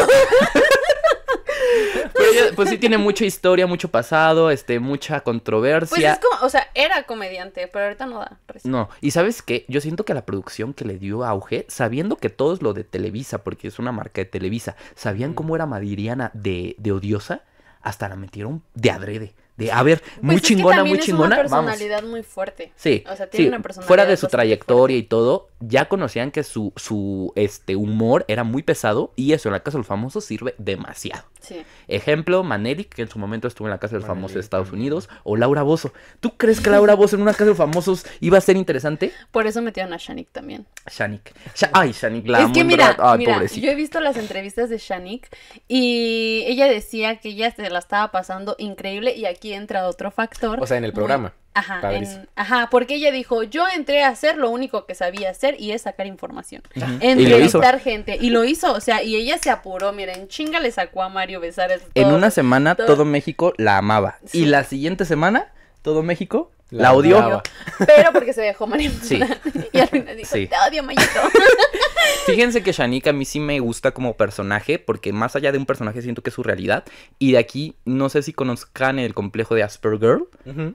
Pero pues, pues sí tiene mucha historia, mucho pasado, este, mucha controversia. Pues es como, o sea, era comediante, pero ahorita no da. No, y sabes qué, yo siento que la producción que le dio auge, sabiendo que todo es lo de Televisa, porque es una marca de Televisa, sabían mm. cómo era Madiriana de odiosa, hasta la metieron de adrede de a ver, pues muy chingona, muy chingona. Tiene una personalidad muy fuerte. Sí. O sea, tiene una personalidad. Fuera de su trayectoria y todo, ya conocían que su, su este, humor era muy pesado y eso en la casa de los famosos sirve demasiado. Sí. Ejemplo, Manelik, que en su momento estuvo en la casa de los famosos de Estados Unidos, o Laura Bozo. ¿Tú crees que Laura Bozo en una casa de los famosos iba a ser interesante? Por eso metieron a Shanik también. Shanik. Ay, Shanik, la Es que mira, mira yo he visto las entrevistas de Shanik y ella decía que ella se la estaba pasando increíble y aquí entra otro factor. O sea, en el programa. Ajá, ajá, porque ella dijo, yo entré a hacer lo único que sabía hacer y es sacar información. Entrevistar gente. Y lo hizo, o sea, y ella se apuró, miren, chinga le sacó a Mario Besares. en una semana todo, México la amaba. Y la siguiente semana, todo México la, odio. Pero porque se dejó manipular. Y al final dijo, te odio, Mayito. Fíjense que Shanika a mí sí me gusta como personaje, porque más allá de un personaje siento que es su realidad. Y de aquí, no sé si conozcan el complejo de Asperger,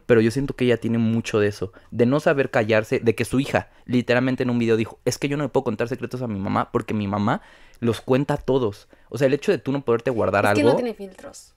pero yo siento que ella tiene mucho de eso. De no saber callarse, de que su hija literalmente en un video dijo, es que yo no le puedo contar secretos a mi mamá, porque mi mamá los cuenta a todos. O sea, el hecho de tú no poderte guardar es algo... Que no tiene filtros.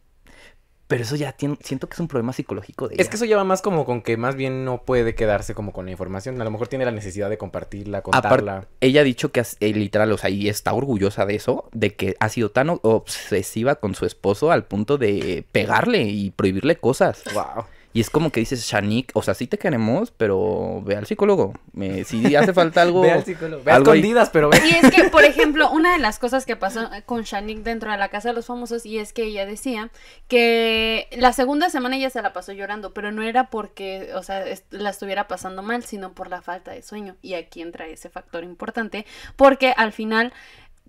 Pero eso ya siento que es un problema psicológico de ella. Es que eso lleva más como con que más bien no puede quedarse como con la información. A lo mejor tiene la necesidad de compartirla, contarla. ella ha dicho que eh, literal, o sea, y está orgullosa de eso, de que ha sido tan obsesiva con su esposo al punto de pegarle y prohibirle cosas. Wow. Y es como que dices, Shanik, o sea, sí te queremos, pero ve al psicólogo. Me, eh, si hace falta algo. ve al psicólogo. Ve escondidas, pero ve. Y es que, por ejemplo, una de las cosas que pasó con Shanik dentro de la casa de los famosos, y es que ella decía que la segunda semana ella se la pasó llorando, pero no era porque, o sea, la estuviera pasando mal, sino por la falta de sueño. Y aquí entra ese factor importante, porque al final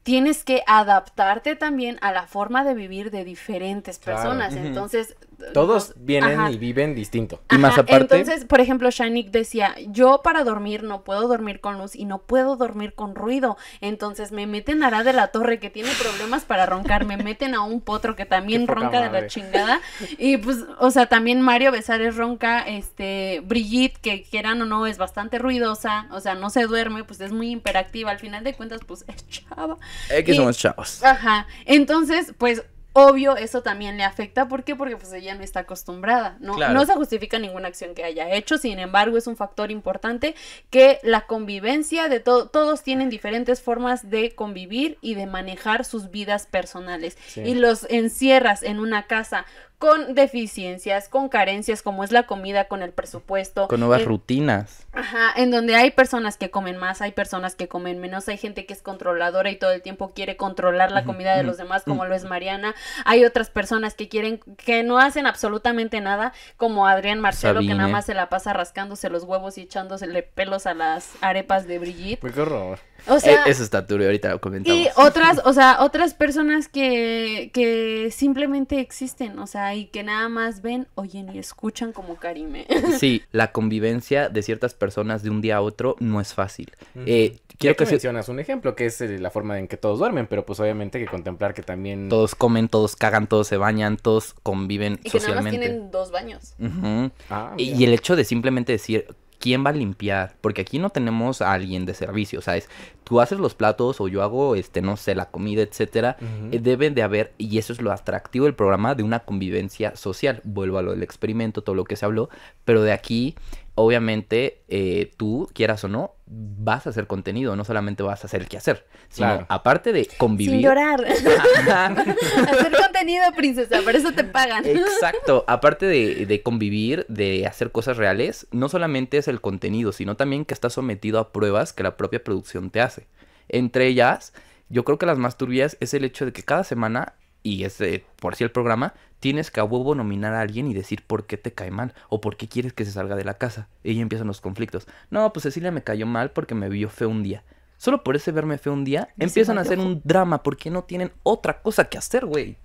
tienes que adaptarte también a la forma de vivir de diferentes personas. Entonces, todos vienen y viven distinto. Y más aparte. Entonces, por ejemplo, Shanik decía: Yo para dormir no puedo dormir con luz y no puedo dormir con ruido. Entonces me meten a Ara de la Torre que tiene problemas para roncar, me meten a un potro que también ronca de la chingada. Y pues, o sea, también Mario Besares ronca, este, Brigitte, que quieran o no, es bastante ruidosa, o sea, no se duerme, pues es muy imperactiva Al final de cuentas, pues es chava. Es que somos chavos. Ajá. Entonces, pues obvio eso también le afecta. ¿Por qué? Porque pues ella no está acostumbrada. No, no se justifica ninguna acción que haya hecho. Sin embargo, es un factor importante que la convivencia de todos tienen diferentes formas de convivir y de manejar sus vidas personales. Y los encierras en una casa con deficiencias, con carencias, como es la comida, con el presupuesto. Con nuevas rutinas. Ajá, en donde hay personas que comen más, hay personas que comen menos, hay gente que es controladora y todo el tiempo quiere controlar la comida de los demás, como lo es Mariana. Hay otras personas que quieren, que no hacen absolutamente nada, como Adrián Marcelo, que nada más se la pasa rascándose los huevos y echándosele pelos a las arepas de Brigitte. Pues qué horror. O sea, e, eso está tuyo ahorita lo comentamos. Y otras, o sea, otras personas que, que simplemente existen, o sea, y que nada más ven, oyen y escuchan como Karime. Sí, la convivencia de ciertas personas de un día a otro no es fácil. Eh, quiero que, mencionas un ejemplo que es eh, la forma en que todos duermen, pero pues obviamente hay que contemplar que también todos comen, todos cagan, todos se bañan, todos conviven socialmente. tienen dos baños. Ah, y el hecho de simplemente decir quién va a limpiar, porque aquí no tenemos a alguien de servicio, o sea, es tú haces los platos o yo hago, este, no sé, la comida, etcétera, eh, deben de haber, y eso es lo atractivo del programa, de una convivencia social. Vuelvo a lo del experimento, todo lo que se habló, pero de aquí, obviamente, eh, tú, quieras o no, vas a hacer contenido, no solamente vas a hacer el hacer, sino aparte de convivir. Sin llorar. hacer contenido, princesa, por eso te pagan. Exacto, aparte de, de, convivir, de hacer cosas reales, no solamente es el contenido, sino también que estás sometido a pruebas que la propia producción te hace. Entre ellas, yo creo que las más turbias es el hecho de que cada semana, y es por sí el programa, tienes que a huevo nominar a alguien y decir por qué te cae mal o por qué quieres que se salga de la casa. Y ahí empiezan los conflictos. No, pues Cecilia me cayó mal porque me vio feo un día. Solo por ese verme feo un día, empiezan a hacer un drama porque no tienen otra cosa que hacer, güey.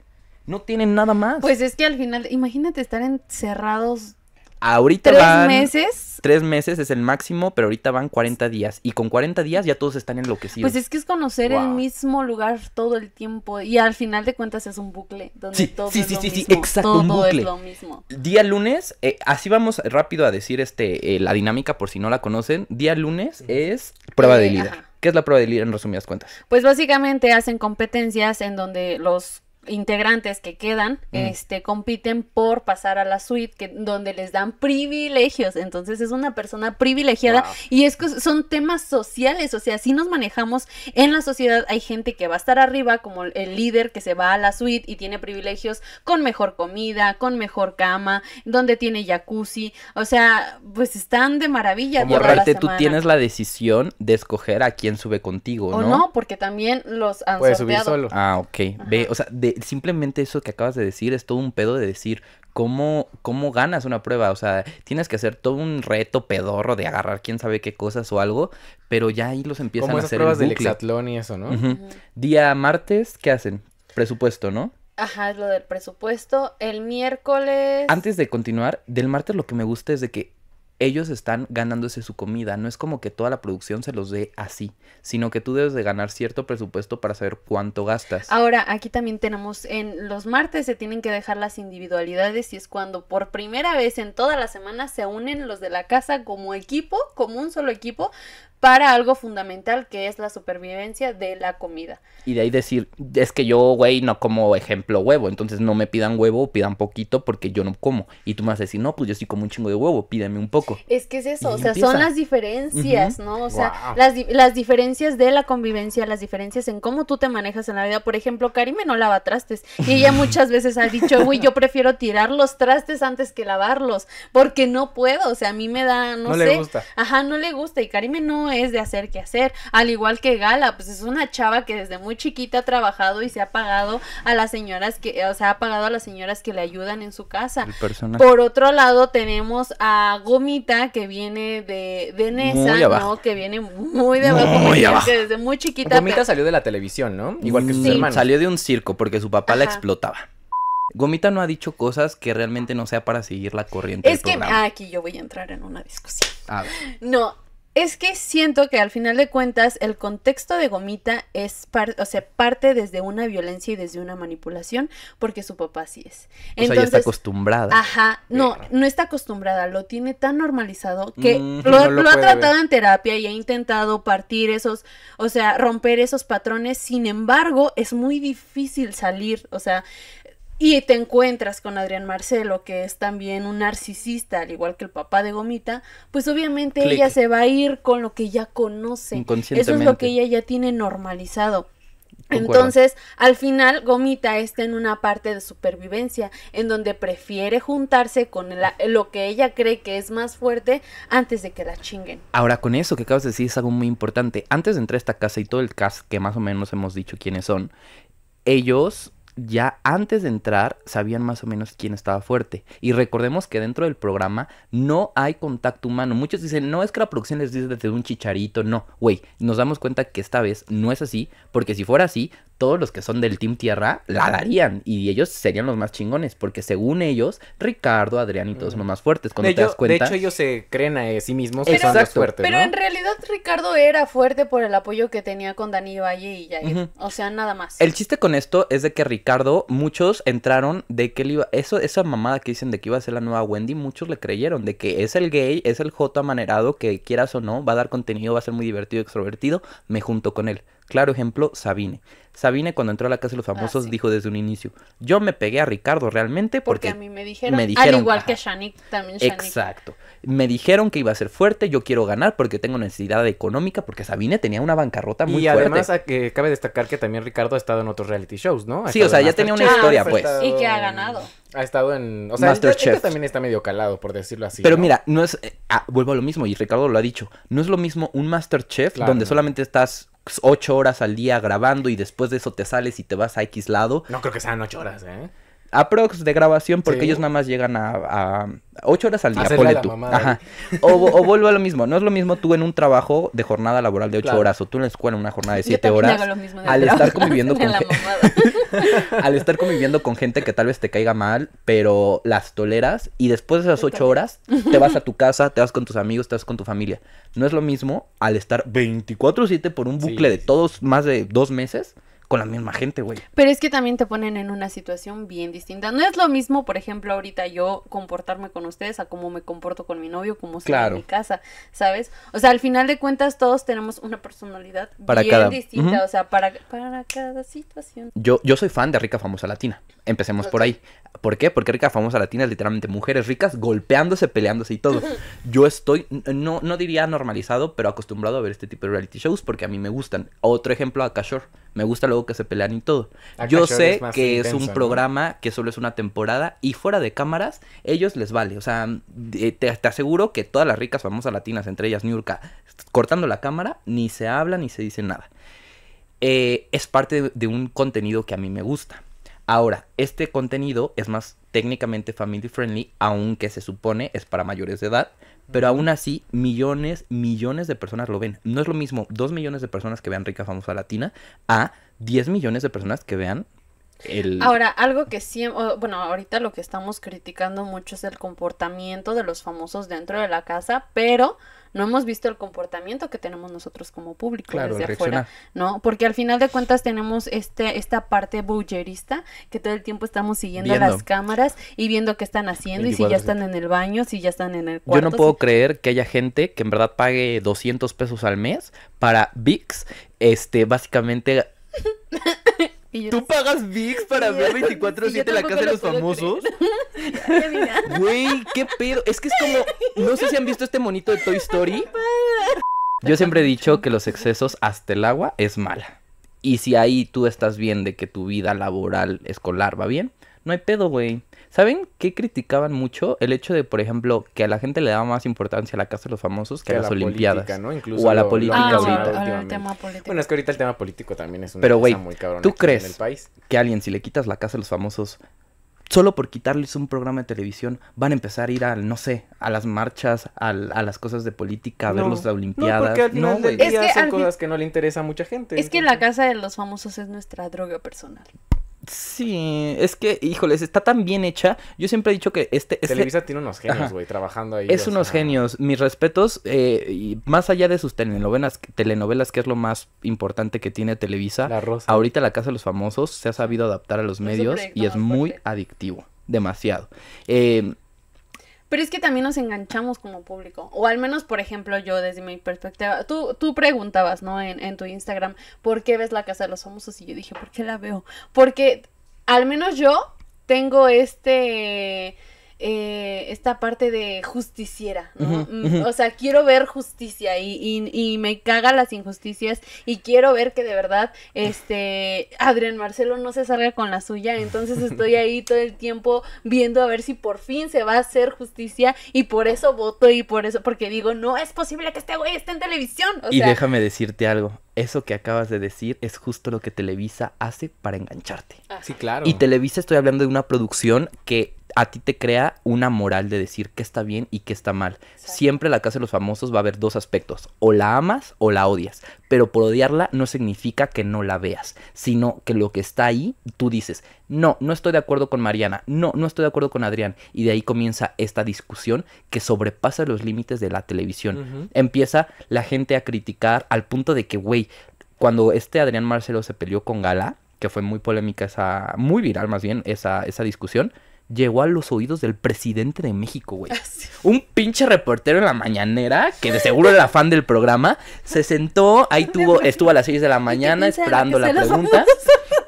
No tienen nada más. Pues es que al final, imagínate estar encerrados Ahorita ¿Tres meses? Tres meses es el máximo, pero ahorita van 40 días. Y con 40 días ya todos están enloquecidos. Pues es que es conocer el mismo lugar todo el tiempo. Y al final de cuentas es un bucle. Donde sí, todo sí, es sí, sí, sí, exacto. Todo un bucle. Es lo mismo. Día lunes, eh, así vamos rápido a decir este eh, la dinámica por si no la conocen. Día lunes es prueba de líder. ¿Qué es la prueba de líder en resumidas cuentas? Pues básicamente hacen competencias en donde los integrantes que quedan, mm. este, compiten por pasar a la suite que, donde les dan privilegios. Entonces es una persona privilegiada y es que son temas sociales, o sea, si nos manejamos en la sociedad, hay gente que va a estar arriba como el líder que se va a la suite y tiene privilegios con mejor comida, con mejor cama, donde tiene jacuzzi, o sea, pues están de maravilla. Como tú tienes la decisión de escoger a quién sube contigo, ¿no? O no, porque también los han subir solo. Ah, ok. Ve, o sea, de simplemente eso que acabas de decir es todo un pedo de decir cómo, cómo ganas una prueba. O sea, tienes que hacer todo un reto pedorro de agarrar quién sabe qué cosas o algo, pero ya ahí los empiezan a hacer. pruebas del hexatlón y eso, ¿no? Día martes, ¿qué hacen? Presupuesto, ¿no? Ajá, es lo del presupuesto. El miércoles. Antes de continuar, del martes lo que me gusta es de que ellos están ganándose su comida, no es como que toda la producción se los dé así, sino que tú debes de ganar cierto presupuesto para saber cuánto gastas. Ahora, aquí también tenemos, en los martes se tienen que dejar las individualidades y es cuando por primera vez en toda la semana se unen los de la casa como equipo, como un solo equipo, para algo fundamental que es la supervivencia de la comida. Y de ahí decir, es que yo, güey, no como ejemplo huevo, entonces no me pidan huevo, pidan poquito porque yo no como. Y tú me vas a decir, no, pues yo sí como un chingo de huevo, pídeme un poco. Es que es eso, o sea, son las diferencias, ¿no? O sea, las, las diferencias de la convivencia, las diferencias en cómo tú te manejas en la vida. Por ejemplo, Karime no lava trastes y ella muchas veces ha dicho, güey, yo prefiero tirar los trastes antes que lavarlos porque no puedo, o sea, a mí me da, no, sé. Ajá, no le gusta y Karime no es de hacer que hacer. Al igual que Gala, pues es una chava que desde muy chiquita ha trabajado y se ha pagado a las señoras que, o sea, ha pagado a las señoras que le ayudan en su casa. Por otro lado, tenemos a Gomita, que viene de, Venezuela ¿no? Que viene muy de abajo. Que desde muy chiquita. Gomita salió de la televisión, ¿no? Igual que sus sí. Salió de un circo porque su papá la explotaba. Gomita no ha dicho cosas que realmente no sea para seguir la corriente. Es que aquí yo voy a entrar en una discusión. A ver. No, es que siento que al final de cuentas el contexto de Gomita es parte o sea, parte desde una violencia y desde una manipulación, porque su papá sí es. O Entonces, ya está acostumbrada. Ajá, no, no está acostumbrada, lo tiene tan normalizado que lo, ha tratado en terapia y ha intentado partir esos, o sea, romper esos patrones, sin embargo, es muy difícil salir, o sea, y te encuentras con Adrián Marcelo, que es también un narcisista, al igual que el papá de Gomita, pues obviamente ella se va a ir con lo que ya conoce. Eso es lo que ella ya tiene normalizado. Entonces, al final, Gomita está en una parte de supervivencia, en donde prefiere juntarse con lo que ella cree que es más fuerte antes de que la chinguen. Ahora, con eso que acabas de decir es algo muy importante. Antes de entrar a esta casa y todo el cast, que más o menos hemos dicho quiénes son, ellos ya antes de entrar sabían más o menos quién estaba fuerte. Y recordemos que dentro del programa no hay contacto humano. Muchos dicen, no es que la producción les dice desde un chicharito, no, güey, nos damos cuenta que esta vez no es así, porque si fuera así, todos los que son del Team Tierra la darían y ellos serían los más chingones porque según ellos Ricardo, Adrián y todos son los más fuertes de De hecho ellos se creen a eh, sí mismos que son los fuertes, Pero en realidad Ricardo era fuerte por el apoyo que tenía con Dani Valle y o sea, nada más. El chiste con esto es de que Ricardo muchos entraron de que él iba eso esa mamada que dicen de que iba a ser la nueva Wendy, muchos le creyeron de que es el gay, es el joto amanerado que quieras o no, va a dar contenido, va a ser muy divertido, extrovertido, me junto con él. Claro ejemplo, Sabine. Sabine cuando entró a la casa de los ah, famosos dijo desde un inicio, yo me pegué a Ricardo realmente porque, a mí me dijeron, al igual que Shanique. también. Exacto me dijeron que iba a ser fuerte, yo quiero ganar porque tengo necesidad económica, porque Sabine tenía una bancarrota muy fuerte. Y además cabe destacar que también Ricardo ha estado en otros reality shows, ¿no? sí, o sea, ya tenía una historia, pues. Y que ha ganado. Ha estado en... O sea, Que este este también está medio calado, por decirlo así. Pero mira, no es... Eh, ah, vuelvo a lo mismo, y Ricardo lo ha dicho. No es lo mismo un Masterchef donde solamente estás ocho horas al día grabando y después de eso te sales y te vas a X lado. No creo que sean ocho horas, ¿eh? aprox de grabación porque ellos nada más llegan a, ocho horas al día, tú. O, vuelvo a lo mismo, no es lo mismo tú en un trabajo de jornada laboral de ocho horas o tú en la escuela en una jornada de siete horas. lo mismo al estar conviviendo con al estar conviviendo con gente que tal vez te caiga mal, pero las toleras y después de esas ocho horas te vas a tu casa, te vas con tus amigos, te vas con tu familia. No es lo mismo al estar 24/7 por un bucle de todos más de dos meses con la misma gente, güey. Pero es que también te ponen en una situación bien distinta. No es lo mismo, por ejemplo, ahorita yo comportarme con ustedes a cómo me comporto con mi novio, como estoy en mi casa, ¿sabes? O sea, al final de cuentas todos tenemos una personalidad para bien cada... distinta, o sea, para, para cada situación. Yo, yo soy fan de Rica Famosa Latina. Empecemos por ahí. ¿Por qué? Porque rica, famosa latina es literalmente mujeres ricas golpeándose, peleándose y todo. Yo estoy, no, no diría normalizado, pero acostumbrado a ver este tipo de reality shows porque a mí me gustan. Otro ejemplo, Acashor. Me gusta luego que se pelean y todo. Yo sé que es un programa que solo es una temporada y fuera de cámaras, ellos les vale. O sea, te, aseguro que todas las ricas famosas latinas, entre ellas Nurka, cortando la cámara, ni se habla ni se dice nada. Eh, es parte de un contenido que a mí me gusta. Ahora, este contenido es más técnicamente family friendly, aunque se supone es para mayores de edad, pero aún así millones, millones de personas lo ven. No es lo mismo dos millones de personas que vean Rica Famosa Latina a 10 millones de personas que vean el... Ahora, algo que siempre, sí, bueno, ahorita lo que estamos criticando mucho es el comportamiento de los famosos dentro de la casa, pero no hemos visto el comportamiento que tenemos nosotros como público desde afuera, ¿no? Porque al final de cuentas tenemos este esta parte bullerista que todo el tiempo estamos siguiendo las cámaras y viendo qué están haciendo y, si ya están en el baño, si ya están en el cuarto. Yo no puedo creer que haya gente que en verdad pague 200 pesos al mes para VIX, este, básicamente ¿Tú pagas VIX para ver 24-7 la casa de los famosos? Güey, qué pedo. Es que es como. No sé si han visto este monito de Toy Story. Yo siempre he dicho que los excesos hasta el agua es mala. Y si ahí tú estás bien de que tu vida laboral, escolar va bien, no hay pedo, güey. ¿Saben qué criticaban mucho? El hecho de, por ejemplo, que a la gente le daba más importancia a la Casa de los Famosos que, a las Olimpiadas. Política, ¿no? o a la política ahorita. Ah, bueno, es que ahorita el tema político también es un tema muy cabrón. ¿Tú crees que alguien, si le quitas la Casa de los Famosos, solo por quitarles un programa de televisión, van a empezar a ir al, no sé, a las marchas, a, las cosas de política, a ver las Olimpiadas. No, porque no, son cosas que no le interesa a mucha gente. Es que la casa de los famosos es nuestra droga personal. Sí, es que, híjoles, está tan bien hecha. Yo siempre he dicho que este... este Televisa tiene unos genios, güey, trabajando ahí. Es unos genios. Mis respetos, eh, y más allá de sus telenovelas, telenovelas, que es lo más importante que tiene Televisa, la Rosa. ahorita La Casa de los Famosos se ha sabido adaptar a los medios y es muy adictivo, demasiado. Eh, pero es que también nos enganchamos como público. O al menos, por ejemplo, yo desde mi perspectiva. Tú, tú preguntabas, ¿no? En, en tu Instagram, ¿por qué ves la casa de los famosos? Y yo dije, ¿por qué la veo? Porque al menos yo tengo este eh, esta parte de justiciera, ¿no? Mm, o sea, quiero ver justicia y, me caga las injusticias y quiero ver que de verdad, este, Adrián Marcelo no se salga con la suya, entonces estoy ahí todo el tiempo viendo a ver si por fin se va a hacer justicia y por eso voto y por eso, porque digo, no es posible que este güey esté en televisión. y déjame decirte algo, eso que acabas de decir es justo lo que Televisa hace para engancharte. Sí, claro. Y Televisa estoy hablando de una producción que a ti te crea una moral de decir qué está bien y qué está mal. Siempre en la casa de los famosos va a haber dos aspectos, o la amas o la odias, pero por odiarla no significa que no la veas, sino que lo que está ahí, tú dices, no, no estoy de acuerdo con Mariana, no, no estoy de acuerdo con Adrián, y de ahí comienza esta discusión que sobrepasa los límites de la televisión. Empieza la gente a criticar al punto de que, güey, cuando este Adrián Marcelo se peleó con Gala, que fue muy polémica esa, muy viral más bien esa, esa discusión, llegó a los oídos del presidente de México, güey. Un pinche reportero en la mañanera, que de seguro era fan del programa, se sentó, ahí tuvo, estuvo a las 6 de la mañana esperando la pregunta.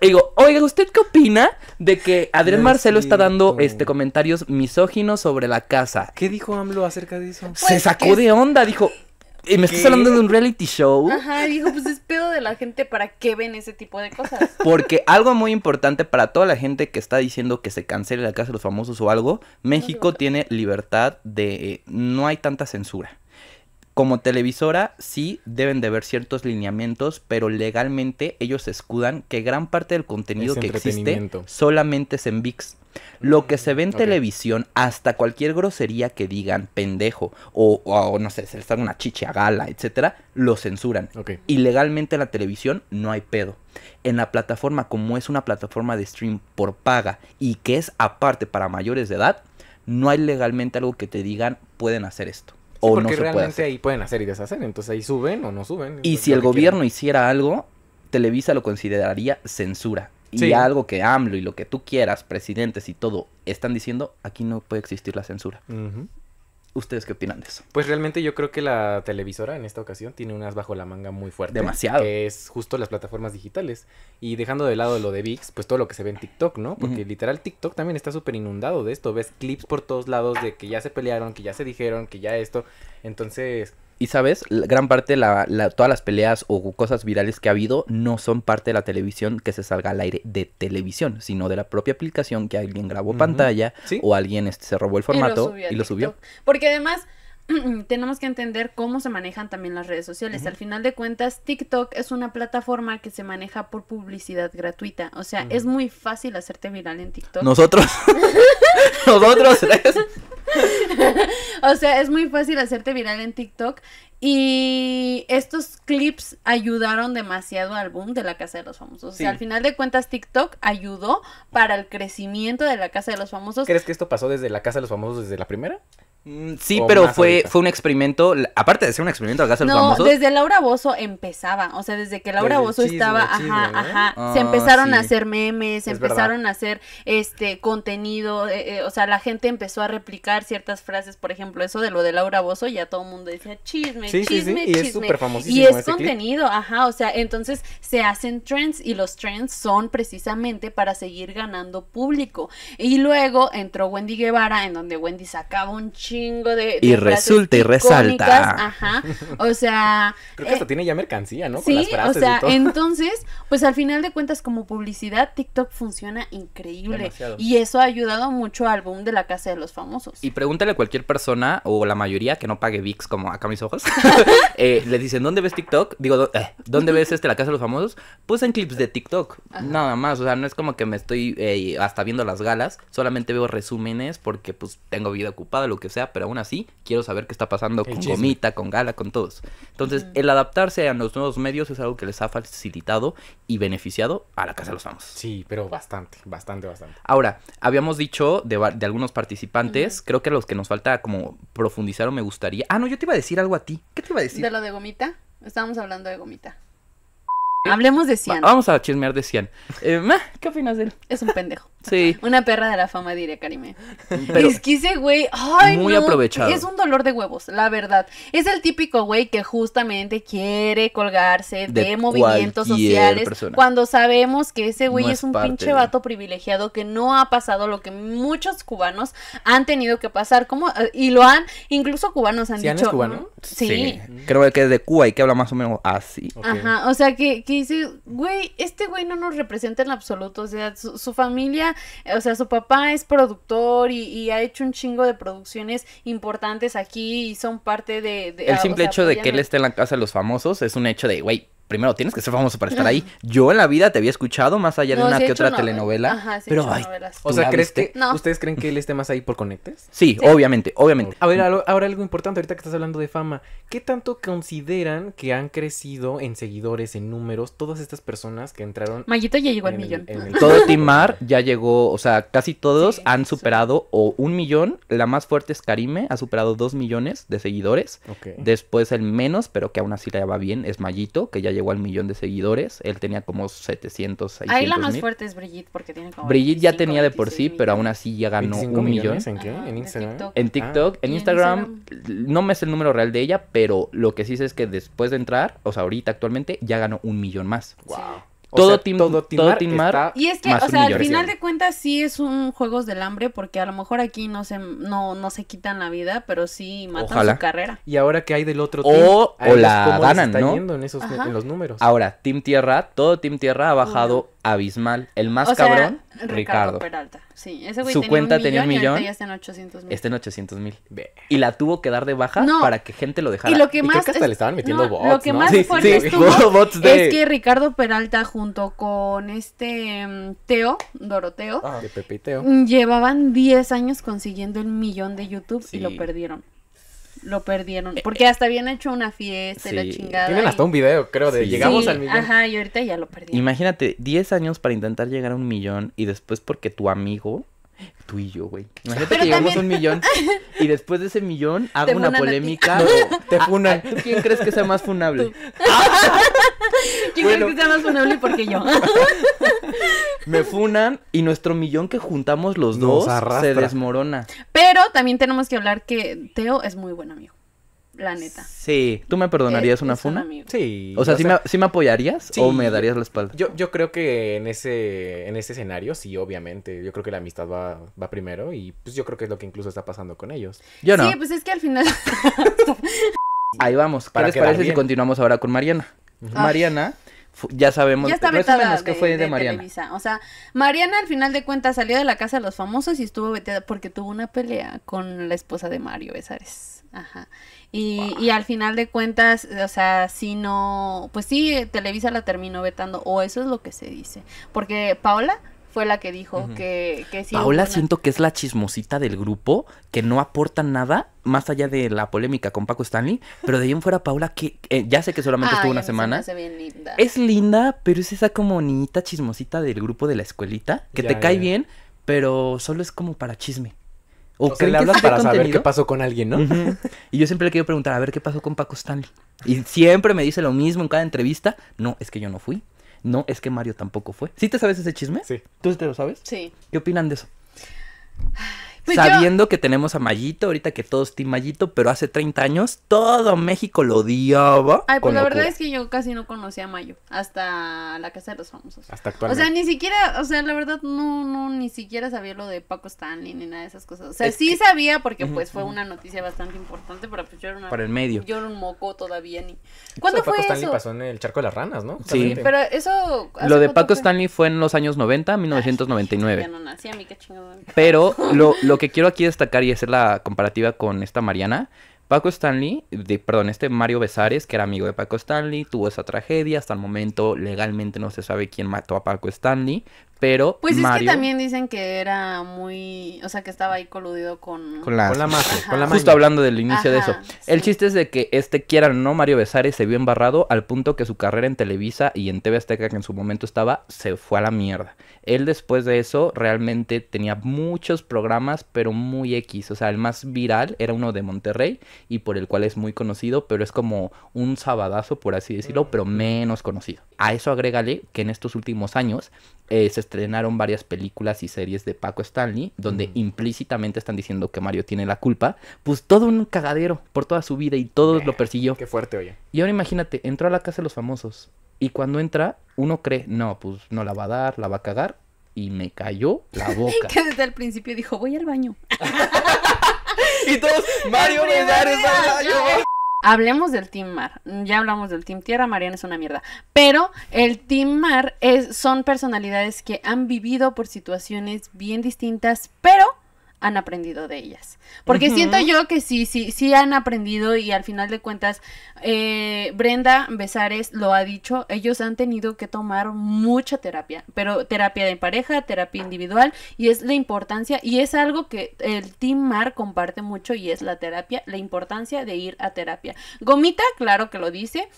Y digo, oiga, ¿usted qué opina de que Adrián Marcelo está dando este comentarios misóginos sobre la casa? ¿Qué dijo AMLO acerca de eso? se pues sacó de onda, dijo, y eh, me estás hablando de un reality show. Ajá, dijo, pues es pedo de la gente para que ven ese tipo de cosas. Porque algo muy importante para toda la gente que está diciendo que se cancele la Casa de los Famosos o algo, México tiene libertad de... Eh, no hay tanta censura como televisora sí deben de ver ciertos lineamientos, pero legalmente ellos escudan que gran parte del contenido que existe solamente es en VIX. Lo que se ve en televisión, hasta cualquier grosería que digan pendejo o, no sé, se les una chicha gala, etcétera, lo censuran. Y legalmente en la televisión no hay pedo. En la plataforma, como es una plataforma de stream por paga y que es aparte para mayores de edad, no hay legalmente algo que te digan pueden hacer esto o realmente ahí pueden hacer y deshacer, entonces ahí suben o no suben. Y si el gobierno hiciera algo, Televisa lo consideraría censura. Y algo que AMLO y lo que tú quieras, presidentes y todo, están diciendo, aquí no puede existir la censura. ¿Ustedes qué opinan de eso? Pues realmente yo creo que la televisora en esta ocasión tiene unas bajo la manga muy fuerte. Demasiado. Que es justo las plataformas digitales. Y dejando de lado lo de VIX, pues todo lo que se ve en TikTok, ¿no? Porque literal TikTok también está súper inundado de esto. Ves clips por todos lados de que ya se pelearon, que ya se dijeron, que ya esto. Entonces, y sabes, gran parte de la, todas las peleas o cosas virales que ha habido no son parte de la televisión que se salga al aire de televisión, sino de la propia aplicación que alguien grabó pantalla o alguien este, se robó el formato Y lo subió. Porque además tenemos que entender cómo se manejan también las redes sociales. Al final de cuentas, TikTok es una plataforma que se maneja por publicidad gratuita. O sea, es muy fácil hacerte viral en TikTok. Nosotros. Nosotros o sea, es muy fácil hacerte viral en TikTok. Y estos clips ayudaron demasiado al boom de la Casa de los Famosos. O sea, al final de cuentas, TikTok ayudó para el crecimiento de la Casa de los Famosos. ¿Crees que esto pasó desde la Casa de los Famosos desde la primera? Mm, sí, pero fue, fue un experimento, aparte de ser un experimento acá no, desde Laura Bozo empezaba, o sea, desde que Laura estaba, ajá, ajá, ah, se empezaron a hacer memes, se empezaron a hacer este contenido, eh, eh, o sea, la gente empezó a replicar ciertas frases, por ejemplo, eso de lo de Laura Bozo, ya todo el mundo decía chisme, chisme, chisme. Y es, contenido, ajá, o sea, entonces se hacen trends y los trends son precisamente para seguir ganando público. Y luego entró Wendy Guevara, en donde Wendy sacaba un chisme de. y resulta y resalta. Ajá. O sea. Creo que hasta eh, tiene ya mercancía, ¿no? Con las frases o sea, entonces, pues al final de cuentas, como publicidad, TikTok funciona increíble. Y eso ha ayudado mucho al boom de la casa de los famosos. Y pregúntale a cualquier persona, o la mayoría, que no pague VIX como acá mis ojos. Eh, le dicen, ¿dónde ves TikTok? Digo, eh, ¿dónde ves este la casa de los famosos? Pues en clips de TikTok. Nada más. O sea, no es como que me estoy hasta viendo las galas. Solamente veo resúmenes porque pues tengo vida ocupada, lo que sea pero aún así quiero saber qué está pasando con Gomita, con Gala, con todos. Entonces, el adaptarse a los nuevos medios es algo que les ha facilitado y beneficiado a la Casa de los Famosos. Sí, pero bastante, bastante, bastante. Ahora, habíamos dicho de, algunos participantes, creo que a los que nos falta como profundizar o me gustaría. Ah, no, yo te iba a decir algo a ti. ¿Qué te iba a decir? De lo de Gomita. Estábamos hablando de Gomita. ¿Eh? Hablemos de Cian. vamos a chismear de Cian. Eh, ¿Qué opinas de él? Es un pendejo. Sí. Una perra de la fama, diría Karime. es que ese güey, ay, muy Es un dolor de huevos, la verdad. Es el típico güey que justamente quiere colgarse de, movimientos sociales cuando sabemos que ese güey es, un pinche vato privilegiado que no ha pasado lo que muchos cubanos han tenido que pasar, como y lo han incluso cubanos han dicho, mm, es pues, Sí. Creo que es de Cuba y que habla más o menos así. Ajá, o sea que que dice, güey, este güey no nos representa en absoluto, o sea, su familia o sea, su papá es productor y, ha hecho un chingo de producciones importantes aquí y son parte de... el ah, simple hecho de que él esté en la casa de los famosos es un hecho de, güey, primero tienes que ser famoso para estar ahí. Yo en la vida te había escuchado más allá de una que otra telenovela. Ajá, sí pero o sea, ¿crees que ustedes creen que él esté más ahí por conectes? Sí, obviamente, obviamente. A ver, ahora algo importante ahorita que estás hablando de fama, ¿qué tanto consideran que han crecido en seguidores, en números todas estas personas que entraron? Mayito ya llegó al millón. Todo Timar ya llegó, o sea, casi todos han superado o un millón, la más fuerte es Karime, ha superado dos millones de seguidores. Después el menos, pero que aún así le va bien, es mallito que ya llegó igual millón de seguidores. Él tenía como 700, Ahí la más fuerte es Brigitte porque tiene como... Brigitte ya tenía de por sí, pero aún así ya ganó un millón. ¿En qué? ¿En ah, Instagram? En TikTok, ah, en, Instagram, No me es el número real de ella, pero lo que sí sé es que después de entrar, o sea, ahorita actualmente, ya ganó un millón más. Wow todo, team, todo Y es que, o sea, al final de cuentas sí es un juegos del hambre porque a lo mejor aquí no se, no, no se quitan la vida, pero sí matan su carrera. Y ahora que hay del otro team, o, la ganan, está ¿no? Yendo en, esos, en los números. Ahora, Team Tierra, todo Team Tierra ha bajado abismal. El más cabrón, Ricardo. Peralta. Sí, ese güey Su tenía cuenta un tenía un millón. Y ya está en 800 mil. Está en 800 mil. Y la tuvo que dar de baja para que gente lo dejara. Y lo que más. Creo que hasta le estaban metiendo bots. Lo que más sí, fuerte estuvo es que Ricardo Peralta, junto con este mm, Teo, Doroteo, ah, de Pepe llevaban 10 años consiguiendo el millón de YouTube y lo perdieron lo perdieron. Eh, porque eh, hasta habían hecho una fiesta y la chingada. Tienen hasta un video, creo, de llegamos al millón. Ajá, y ahorita ya lo perdieron. Imagínate, 10 años para intentar llegar a un millón y después porque tu amigo Tú y yo, güey. Imagínate que llegamos a un millón y después de ese millón hago una polémica. te ah, funan. Ah, ¿Tú quién crees que sea más funable? ¿Quién crees que sea más funable? Porque yo. Me funan y nuestro millón que juntamos los dos se desmorona. Pero también tenemos que hablar que Teo es muy buen amigo. La neta. Sí. ¿Tú me perdonarías una funa? Sí. O sea, ¿sí, me, apoyarías o me darías la espalda? Yo, yo creo que en ese, en ese escenario, sí, obviamente. Yo creo que la amistad va, va primero y pues yo creo que es lo que incluso está pasando con ellos. Yo no. Sí, pues es que al final. Ahí vamos. Para les parece si continuamos ahora con Mariana? Mariana ya sabemos, ya está vetada que fue de, Mariana. O sea, Mariana al final de cuentas salió de la casa de los famosos y estuvo vetada porque tuvo una pelea con la esposa de Mario Besares. Ajá. Y, y, al final de cuentas, o sea, si no, pues sí, Televisa la terminó vetando, o eso es lo que se dice. Porque Paola fue la que dijo que, que sí. Paola siento que es la chismosita del grupo, que no aporta nada más allá de la polémica con Paco Stanley, pero de ahí fuera Paula que eh, ya sé que solamente estuvo una semana. Es linda, pero es esa como niñita chismosita del grupo de la escuelita, que te cae bien, pero solo es como para chisme. O, que le hablas para saber qué pasó con alguien, ¿no? Y yo siempre le quiero preguntar, a ver qué pasó con Paco Stanley. Y siempre me dice lo mismo en cada entrevista. No, es que yo no fui. No, es que Mario tampoco fue. ¿Sí te sabes ese chisme? Sí. ¿Tú te lo sabes? Sí. ¿Qué opinan de eso? Pues sabiendo que tenemos a Mayito, ahorita que todos Team Mayito, pero hace 30 años todo México lo odiaba. Ay, pues la verdad es que yo casi no conocía a Mayo, hasta la Casa de los Famosos. Hasta actualmente. O sea, ni siquiera, o sea, la verdad no, no, ni siquiera sabía lo de Paco Stanley ni nada de esas cosas. O sea, sí sabía porque pues fue una noticia bastante importante, pero pues yo era Para el medio. Yo era un moco todavía ni... ¿Cuándo eso Paco Stanley pasó en el Charco de las Ranas, ¿no? Sí, pero eso... Lo de Paco Stanley fue en los años 90, 1999. Ah, ya no nací, a mí qué Pero lo lo que quiero aquí destacar y hacer la comparativa con esta Mariana. Paco Stanley, perdón, este Mario Besares, que era amigo de Paco Stanley, tuvo esa tragedia. Hasta el momento legalmente no se sabe quién mató a Paco Stanley, pero pues es que también dicen que era muy o sea que estaba ahí coludido con con la, con la mafia justo hablando del inicio de eso el chiste es de que este quieran o no Mario Besares se vio embarrado al punto que su carrera en Televisa y en TV Azteca que en su momento estaba se fue a la mierda él después de eso realmente tenía muchos programas pero muy X o sea el más viral era uno de Monterrey y por el cual es muy conocido pero es como un sabadazo por así decirlo mm. pero menos conocido a eso agrégale que en estos últimos años eh, se está entrenaron varias películas y series de Paco Stanley, donde mm. implícitamente están diciendo que Mario tiene la culpa, pues todo un cagadero por toda su vida y todo lo eh, persiguió. Qué fuerte, oye. Y ahora imagínate, entró a la casa de los famosos y cuando entra, uno cree, no, pues no la va a dar, la va a cagar, y me cayó la boca. que desde el principio dijo, voy al baño. y todos, Mario al baño hablemos del Team Mar. Ya hablamos del Team Tierra, Mariana es una mierda. Pero el Team Mar es, son personalidades que han vivido por situaciones bien distintas, pero han aprendido de ellas. Porque siento yo que sí, sí, sí han aprendido y al final de cuentas, eh, Brenda Besares lo ha dicho, ellos han tenido que tomar mucha terapia, pero terapia de pareja, terapia individual, y es la importancia, y es algo que el Team Mar comparte mucho y es la terapia, la importancia de ir a terapia. Gomita, claro que lo dice,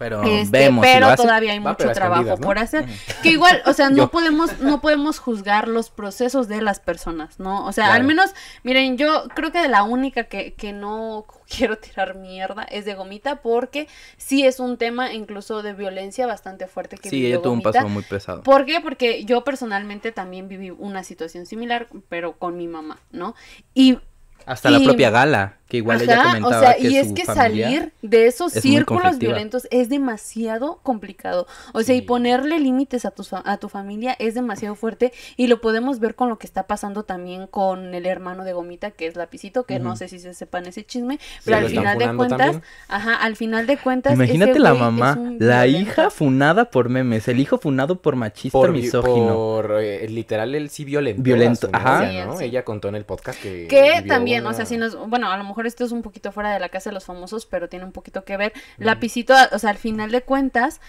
pero este, vemos pero todavía hay mucho trabajo por hacer que igual o sea no podemos no podemos juzgar los procesos de las personas no o sea al menos miren yo creo que la única que, que no quiero tirar mierda es de gomita porque sí es un tema incluso de violencia bastante fuerte que sí ella tuvo un paso muy pesado ¿por qué? porque yo personalmente también viví una situación similar pero con mi mamá no y hasta la propia gala, que igual ella comentaba. O sea, y es que salir de esos círculos violentos es demasiado complicado. O sea, y ponerle límites a tu, a tu familia es demasiado fuerte. Y lo podemos ver con lo que está pasando también con el hermano de Gomita, que es Lapicito, que no sé si se sepan ese chisme, pero al final de cuentas, ajá, al final de cuentas. Imagínate la mamá, la hija funada por memes, el hijo funado por machista por, misógino. Por eh, literal, el sí violento. Violento, ajá. ¿no? Ella contó en el podcast que. Que también o nos, bueno, a lo mejor esto es un poquito fuera de la casa de los famosos, pero tiene un poquito que ver. Lapisito, Lapicito, o sea, al final de cuentas,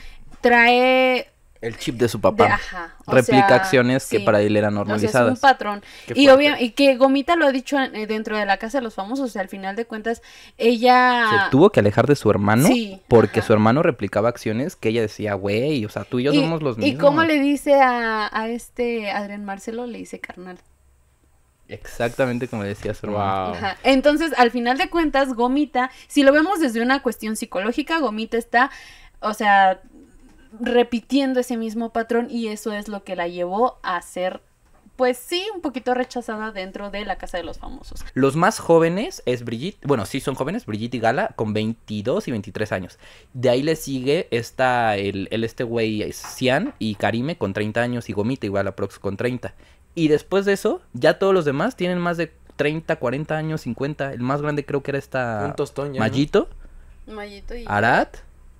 trae el chip de su papá. Replica acciones que para él eran normalizadas. un patrón. Y, y que Gomita lo ha dicho eh, dentro de la casa de los famosos. O sea, al final de cuentas, ella. Se tuvo que alejar de su hermano. porque su hermano replicaba acciones que ella decía, güey, o sea, tú y yo somos los mismos. ¿Y cómo le dice a, a este Adrián Marcelo? Le dice carnal. Exactamente como decías, wow. Entonces, al final de cuentas, Gomita, si lo vemos desde una cuestión psicológica, Gomita está, o sea, repitiendo ese mismo patrón y eso es lo que la llevó a ser pues sí, un poquito rechazada dentro de la casa de los famosos. Los más jóvenes es Brigitte, bueno, sí son jóvenes, Brigitte y Gala, con 22 y 23 años. De ahí le sigue el, este güey, Sian eh, y Karime con 30 años y Gomita igual a Prox con 30. Y después de eso, ya todos los demás tienen más de 30, 40 años, 50. El más grande creo que era esta. Un tostón y. Arat.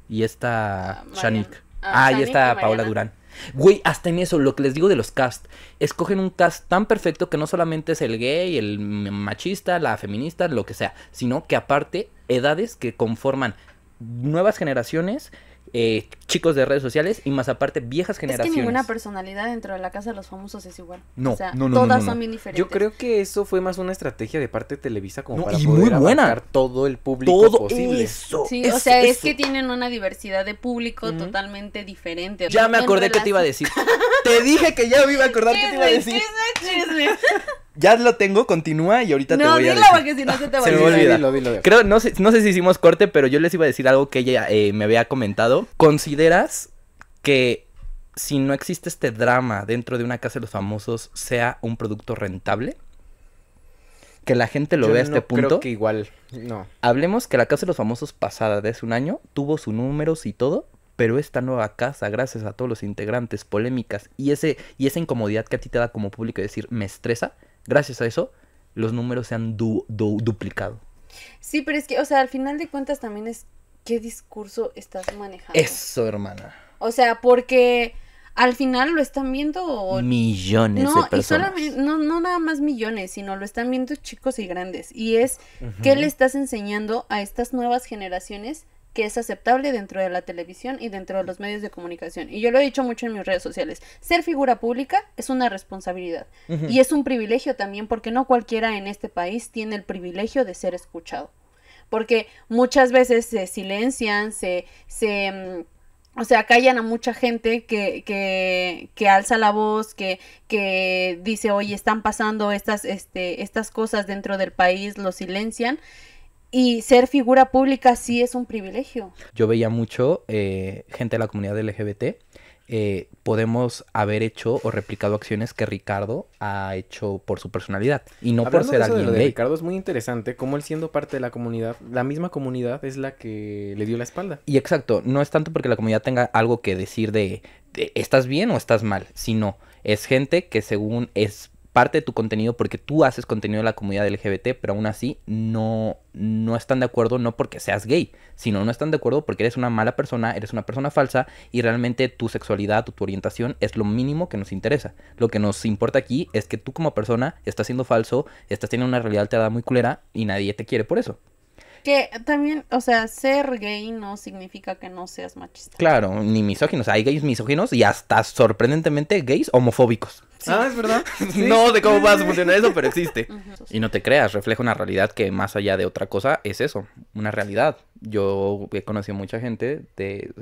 Y esta. Uh, ah, y esta Paola Durán. Güey, hasta en eso, lo que les digo de los cast. Escogen un cast tan perfecto que no solamente es el gay, el machista, la feminista, lo que sea, sino que aparte, edades que conforman nuevas generaciones eh, chicos de redes sociales y más aparte viejas generaciones. Es que ninguna personalidad dentro de la casa de los famosos es igual. No, todas son bien diferentes. Yo creo que eso fue más una estrategia de parte de Televisa como para poder muy buena. todo el público todo posible. sí, o sea, es que tienen una diversidad de público totalmente diferente. Ya me acordé que te iba a decir. te dije que ya me iba a acordar que te iba a decir. Ya lo tengo, continúa y ahorita te voy a decir. porque si no se te va a olvidar. Dilo, dilo, dilo, no sé, si hicimos corte, pero yo les iba a decir algo que ella eh, me había comentado. ¿Consideras que si no existe este drama dentro de una casa de los famosos sea un producto rentable? Que la gente lo vea a este punto. Creo que igual, no. Hablemos que la casa de los famosos pasada de hace un año tuvo sus números y todo, pero esta nueva casa, gracias a todos los integrantes, polémicas y ese y esa incomodidad que a ti te da como público decir me estresa, gracias a eso, los números se han duplicado. Sí, pero es que, o sea, al final de cuentas también es qué discurso estás manejando. Eso, hermana. O sea, porque al final lo están viendo millones de personas. Y no, no nada más millones, sino lo están viendo chicos y grandes. Y es qué le estás enseñando a estas nuevas generaciones que es aceptable dentro de la televisión y dentro de los medios de comunicación. Y yo lo he dicho mucho en mis redes sociales, ser figura pública es una responsabilidad y es un privilegio también porque no cualquiera en este país tiene el privilegio de ser escuchado. Porque muchas veces se silencian, se... se mm, o sea, callan a mucha gente que, que, que alza la voz, que, que dice, oye, están pasando estas, este, estas cosas dentro del país, lo silencian. Y ser figura pública sí es un privilegio. Yo veía mucho eh, gente de la comunidad LGBT. Eh, podemos haber hecho o replicado acciones que Ricardo ha hecho por su personalidad y no por ser de alguien de, lo de Ricardo es muy interesante cómo él siendo parte de la comunidad, la misma comunidad es la que le dio la espalda. Y exacto, no es tanto porque la comunidad tenga algo que decir de estás bien o estás mal, sino es gente que según es parte de tu contenido porque tú haces contenido de la comunidad LGBT, pero aún así no, no están de acuerdo, no porque seas gay, sino no están de acuerdo porque eres una mala persona, eres una persona falsa y realmente tu sexualidad tu orientación es lo mínimo que nos interesa. Lo que nos importa aquí es que tú como persona estás siendo falso, estás teniendo una realidad te muy culera y nadie te quiere por eso. Que también, o sea, ser gay no significa que no seas machista. Claro, ni misóginos. Hay gays misóginos y hasta sorprendentemente gays homofóbicos. Ah, es verdad. No de cómo va a funcionar eso, pero existe. Y no te creas, refleja una realidad que más allá de otra cosa es eso, una realidad. Yo he conocido mucha gente de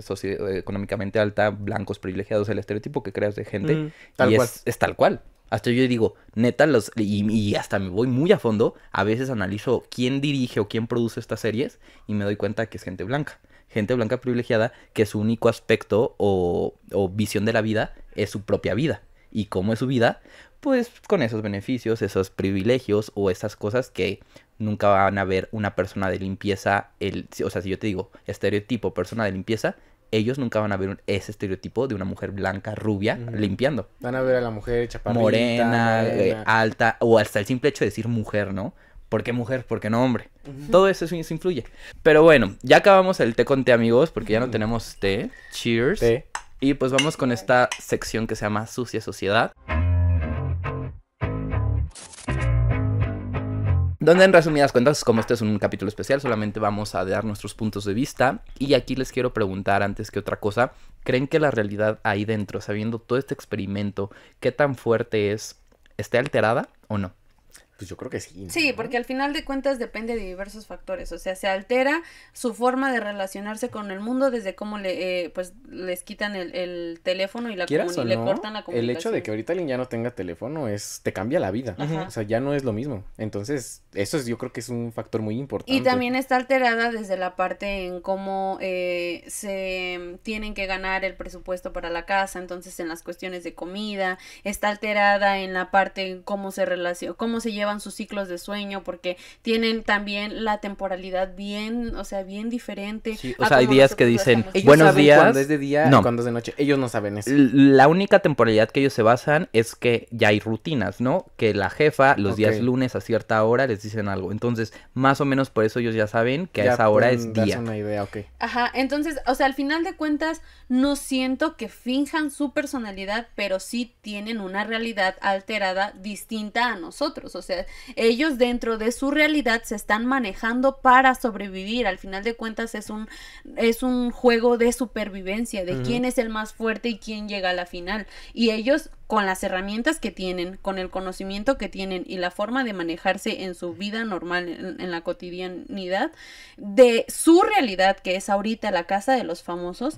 económicamente alta, blancos privilegiados, el estereotipo que creas de gente. Mm, y Es, tal cual. Hasta yo digo, neta, los, y, hasta me voy muy a fondo, a veces analizo quién dirige o quién produce estas series y me doy cuenta que es gente blanca gente blanca privilegiada que su único aspecto o, visión de la vida es su propia vida y cómo es su vida, pues con esos beneficios, esos privilegios o esas cosas que nunca van a ver una persona de limpieza, el, o sea, si yo te digo estereotipo persona de limpieza, ellos nunca van a ver ese estereotipo de una mujer blanca, rubia, limpiando. Van a ver a la mujer chaparrita. Morena, eh, alta, o hasta el simple hecho de decir mujer, ¿no? ¿Por qué mujer? ¿Por qué no hombre? Todo eso, eso, influye. Pero bueno, ya acabamos el té con té, amigos, porque ya no tenemos té. Cheers. Y pues vamos con esta sección que se llama Sucia Sociedad. Donde en resumidas cuentas, como este es un capítulo especial, solamente vamos a dar nuestros puntos de vista. Y aquí les quiero preguntar antes que otra cosa, ¿creen que la realidad ahí dentro, sabiendo todo este experimento, qué tan fuerte es, esté alterada o no? Pues yo creo que sí. Sí, porque al final de cuentas depende de diversos factores. O sea, se altera su forma de relacionarse con el mundo desde cómo le, eh, pues, les quitan el, teléfono y la Quieras le cortan la comunicación. El hecho de que ahorita alguien ya no tenga teléfono es te cambia la vida. O sea, ya no es lo mismo. Entonces, eso es, yo creo que es un factor muy importante. Y también está alterada desde la parte en cómo eh, se tienen que ganar el presupuesto para la casa. Entonces, en las cuestiones de comida está alterada en la parte en cómo se relaciona, cómo se lleva sus ciclos de sueño, porque tienen también la temporalidad bien, o sea, bien diferente. Sí, o sea, hay días que dicen, buenos días. Cuando es de día cuando es de noche. Ellos no saben eso. La única temporalidad que ellos se basan es que ya hay rutinas, ¿no? Que la jefa los días lunes a cierta hora les dicen algo. Entonces, más o menos por eso ellos ya saben que a esa hora es día. Una idea, Ajá, entonces, o sea, al final de cuentas, no siento que finjan su personalidad, pero sí tienen una realidad alterada distinta a nosotros. O sea, ellos dentro de su realidad se están manejando para sobrevivir. Al final de cuentas es un, es un juego de supervivencia, de quién es el más fuerte y quién llega a la final. Y ellos con las herramientas que tienen, con el conocimiento que tienen y la forma de manejarse en su vida normal, en la cotidianidad, de su realidad, que es ahorita la casa de los famosos,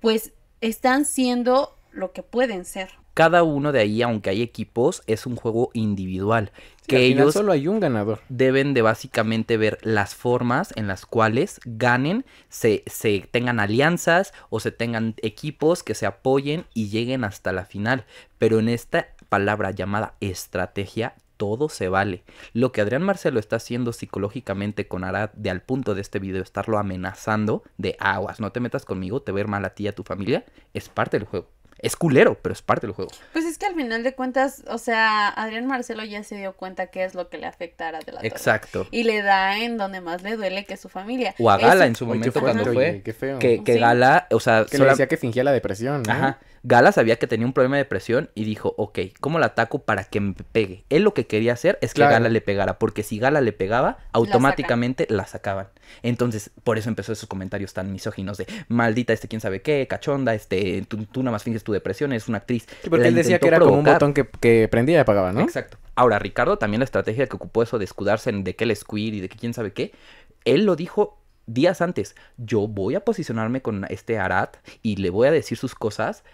pues están siendo lo que pueden ser cada uno de ahí, aunque hay equipos, es un juego individual. que ellos solo hay un ganador. Deben de básicamente ver las formas en las cuales ganen, se, se, tengan alianzas o se tengan equipos que se apoyen y lleguen hasta la final. Pero en esta palabra llamada estrategia, todo se vale. Lo que Adrián Marcelo está haciendo psicológicamente con Arad de al punto de este video estarlo amenazando de aguas, no te metas conmigo, te ver mal a ti a tu familia, es parte del juego. Es culero, pero es parte del juego. Pues es que al final de cuentas, o sea, Adrián Marcelo ya se dio cuenta que es lo que le afectara de la Torre. Exacto. Y le da en donde más le duele que su familia. O a Gala en su momento cuando fue. feo. Que, Gala, o sea... Que le decía que fingía la depresión. Ajá. Gala sabía que tenía un problema de depresión y dijo, ok, ¿cómo la ataco para que me pegue? Él lo que quería hacer es que Gala le pegara, porque si Gala le pegaba, automáticamente la, sacaban. Entonces, por eso empezó esos comentarios tan misóginos de, maldita este quién sabe qué, cachonda, este, tú, nada más finges tú depresión, es una actriz. porque él decía que era como un botón que, prendía y apagaba, ¿no? Exacto. Ahora, Ricardo también la estrategia que ocupó eso de escudarse en de que él es y de que quién sabe qué, él lo dijo días antes. Yo voy a posicionarme con este Arat y le voy a decir sus cosas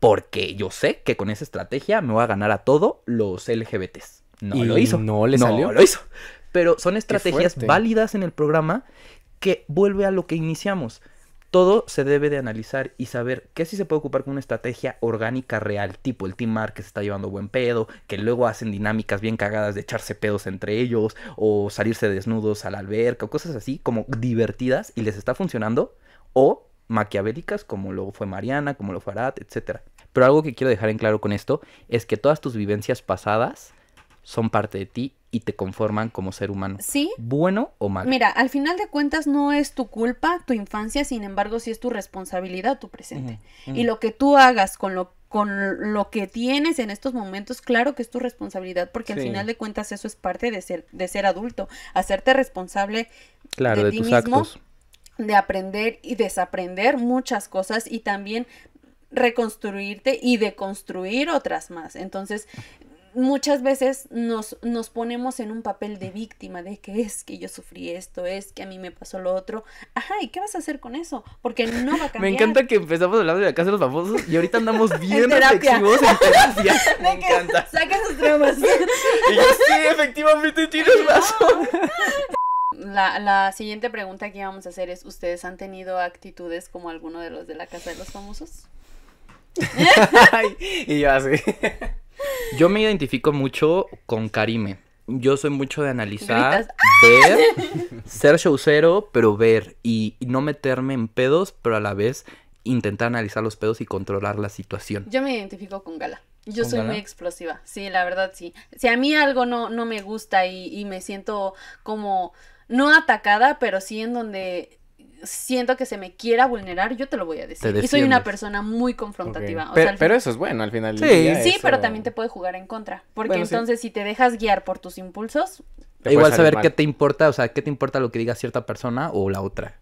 porque yo sé que con esa estrategia me voy a ganar a todos los LGBTs. No ¿Y lo hizo. No le salió. lo hizo. Pero son estrategias válidas en el programa que vuelve a lo que iniciamos todo se debe de analizar y saber qué sí se puede ocupar con una estrategia orgánica real, tipo el Team Mark que se está llevando buen pedo, que luego hacen dinámicas bien cagadas de echarse pedos entre ellos o salirse desnudos a la alberca o cosas así como divertidas y les está funcionando o maquiavélicas como lo fue Mariana, como lo fue Arat, etc. Pero algo que quiero dejar en claro con esto es que todas tus vivencias pasadas son parte de ti y te conforman como ser humano. ¿Sí? Bueno o malo. Mira, al final de cuentas no es tu culpa, tu infancia, sin embargo, sí es tu responsabilidad, tu presente. Y lo que tú hagas con lo con lo que tienes en estos momentos, claro que es tu responsabilidad, porque al final de cuentas eso es parte de ser, de ser adulto, hacerte responsable claro, de, ti tus mismo, actos. de aprender y desaprender muchas cosas y también reconstruirte y deconstruir otras más. Entonces, muchas veces nos, nos ponemos en un papel de víctima, de que es que yo sufrí esto, es que a mí me pasó lo otro. Ajá, ¿y qué vas a hacer con eso? Porque no va a cambiar. Me encanta que empezamos hablando de la casa de los famosos y ahorita andamos bien en reflexivos terapia. Me, encanta. Saca sus traumas. y yo, sí, efectivamente tienes razón. La, la, siguiente pregunta que íbamos a hacer es, ¿ustedes han tenido actitudes como alguno de los de la casa de los famosos? y yo así. Yo me identifico mucho con Karime. Yo soy mucho de analizar, ver, ser showcero, pero ver y, no meterme en pedos, pero a la vez intentar analizar los pedos y controlar la situación. Yo me identifico con Gala. Yo soy muy explosiva, sí, la verdad sí. Si a mí algo no, no me gusta y, y me siento como no atacada, pero sí en donde siento que se me quiera vulnerar, yo te lo voy a decir. Y soy una persona muy confrontativa. pero, eso es bueno al final. Sí, pero también te puede jugar en contra. Porque entonces si te dejas guiar por tus impulsos, e igual saber qué te importa, o sea, qué te importa lo que diga cierta persona o la otra.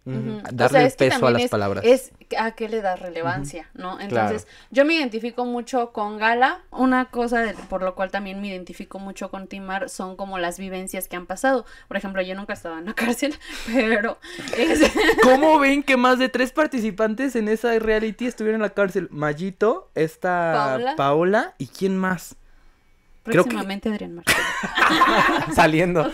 Darle peso a las palabras. Es a qué le da relevancia, ¿no? Entonces, yo me identifico mucho con Gala. Una cosa por lo cual también me identifico mucho con Timar son como las vivencias que han pasado. Por ejemplo, yo nunca estaba en la cárcel, pero... ¿Cómo ven que más de tres participantes en esa reality estuvieron en la cárcel? Mayito, esta Paola y ¿quién más? Próximamente que... Adrián Saliendo.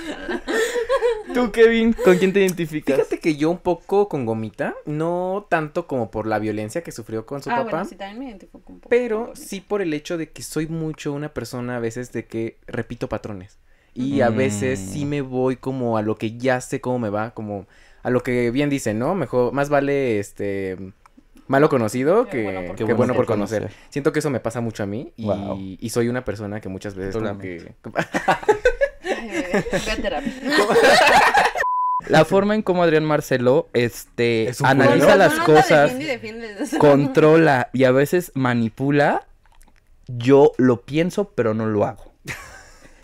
Tú, Kevin, ¿con quién te identificas? Fíjate que yo un poco con Gomita, no tanto como por la violencia que sufrió con su ah, papá. Bueno, sí, también me identifico un poco. Pero sí por el hecho de que soy mucho una persona a veces de que repito patrones. Y a mm. veces sí me voy como a lo que ya sé cómo me va, como a lo que bien dicen, ¿no? Mejor, más vale este malo conocido que, bueno por, conocer. Siento que eso me pasa mucho a mí y, soy una persona que muchas veces eh, La forma en cómo Adrián Marcelo este, analiza las cosas, controla y a veces manipula, yo lo pienso pero no lo hago.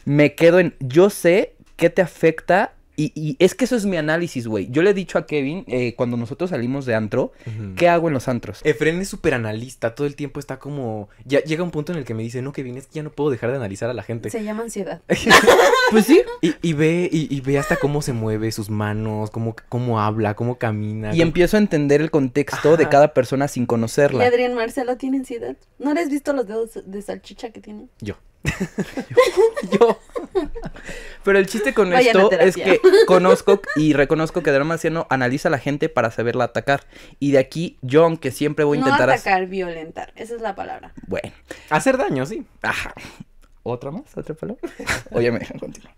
Me quedo en, yo sé qué te afecta y, es que eso es mi análisis, güey. Yo le he dicho a Kevin, eh, cuando nosotros salimos de antro, ¿qué hago en los antros? Efren es súper analista, todo el tiempo está como... Ya llega un punto en el que me dice, no, Kevin, es que ya no puedo dejar de analizar a la gente. Se llama ansiedad. pues sí. Y, ve, y, ve hasta cómo se mueve sus manos, cómo, cómo habla, cómo camina. Y empiezo a entender el contexto de cada persona sin conocerla. Adrián Marcelo tiene ansiedad. ¿No le has visto los dedos de salchicha que tiene? Yo. yo. yo. Pero el chiste con esto es que conozco y reconozco que Drama analiza a la gente para saberla atacar. Y de aquí yo, aunque siempre voy a intentar... atacar, violentar. Esa es la palabra. Bueno. Hacer daño, sí. ¿Otra más? ¿Otra palabra? Oye, me dejan continuar.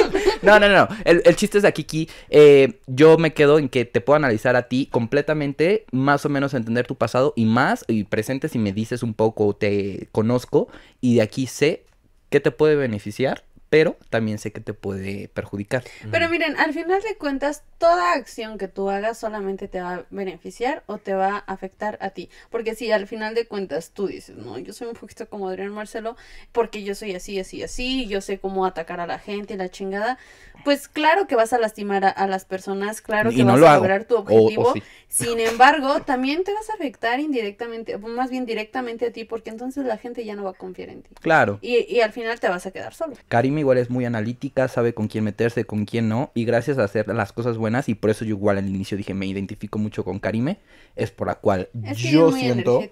no, no, no. El, el chiste es de aquí, Kiki. Eh, yo me quedo en que te puedo analizar a ti completamente, más o menos entender tu pasado y más, y presente si me dices un poco, te conozco, y de aquí sé qué te puede beneficiar pero también sé que te puede perjudicar. Pero miren, al final de cuentas, toda acción que tú hagas solamente te va a beneficiar o te va a afectar a ti. Porque si al final de cuentas tú dices, no, yo soy un poquito como Adrián Marcelo, porque yo soy así, así, así, yo sé cómo atacar a la gente y la chingada, pues claro que vas a lastimar a, las personas, claro que vas a lograr tu objetivo. Sin embargo, también te vas a afectar indirectamente, más bien directamente a ti, porque entonces la gente ya no va a confiar en ti. Claro. Y, al final te vas a quedar solo igual es muy analítica, sabe con quién meterse, con quién no, y gracias a hacer las cosas buenas, y por eso yo igual al inicio dije, me identifico mucho con Karime, es por la cual yo siento...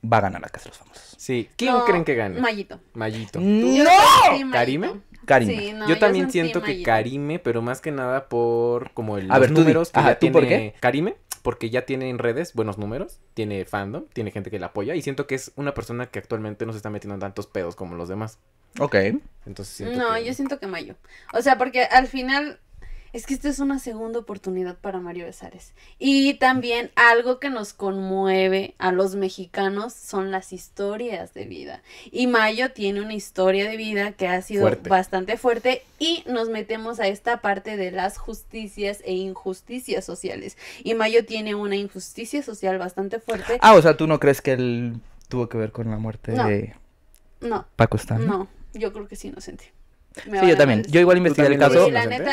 Va a ganar la Casa de los Famosos. Sí. ¿Quién creen que gane? Mallito. Mm, ¡No! ¿Karime? Karime. yo también siento que Karime, pero más que nada por como el, a números Karime, porque ya tiene en redes buenos números, tiene fandom, tiene gente que la apoya y siento que es una persona que actualmente no se está metiendo en tantos pedos como los demás. Ok. Entonces no, yo siento que Mayo. O sea, porque al final es que esta es una segunda oportunidad para Mario Besares. Y también algo que nos conmueve a los mexicanos son las historias de vida. Y Mayo tiene una historia de vida que ha sido bastante fuerte y nos metemos a esta parte de las justicias e injusticias sociales. Y Mayo tiene una injusticia social bastante fuerte. Ah, o sea, tú no crees que él tuvo que ver con la muerte de... No. Paco Stanley? No, yo creo que es inocente. sí, yo también. Yo igual investigué el caso.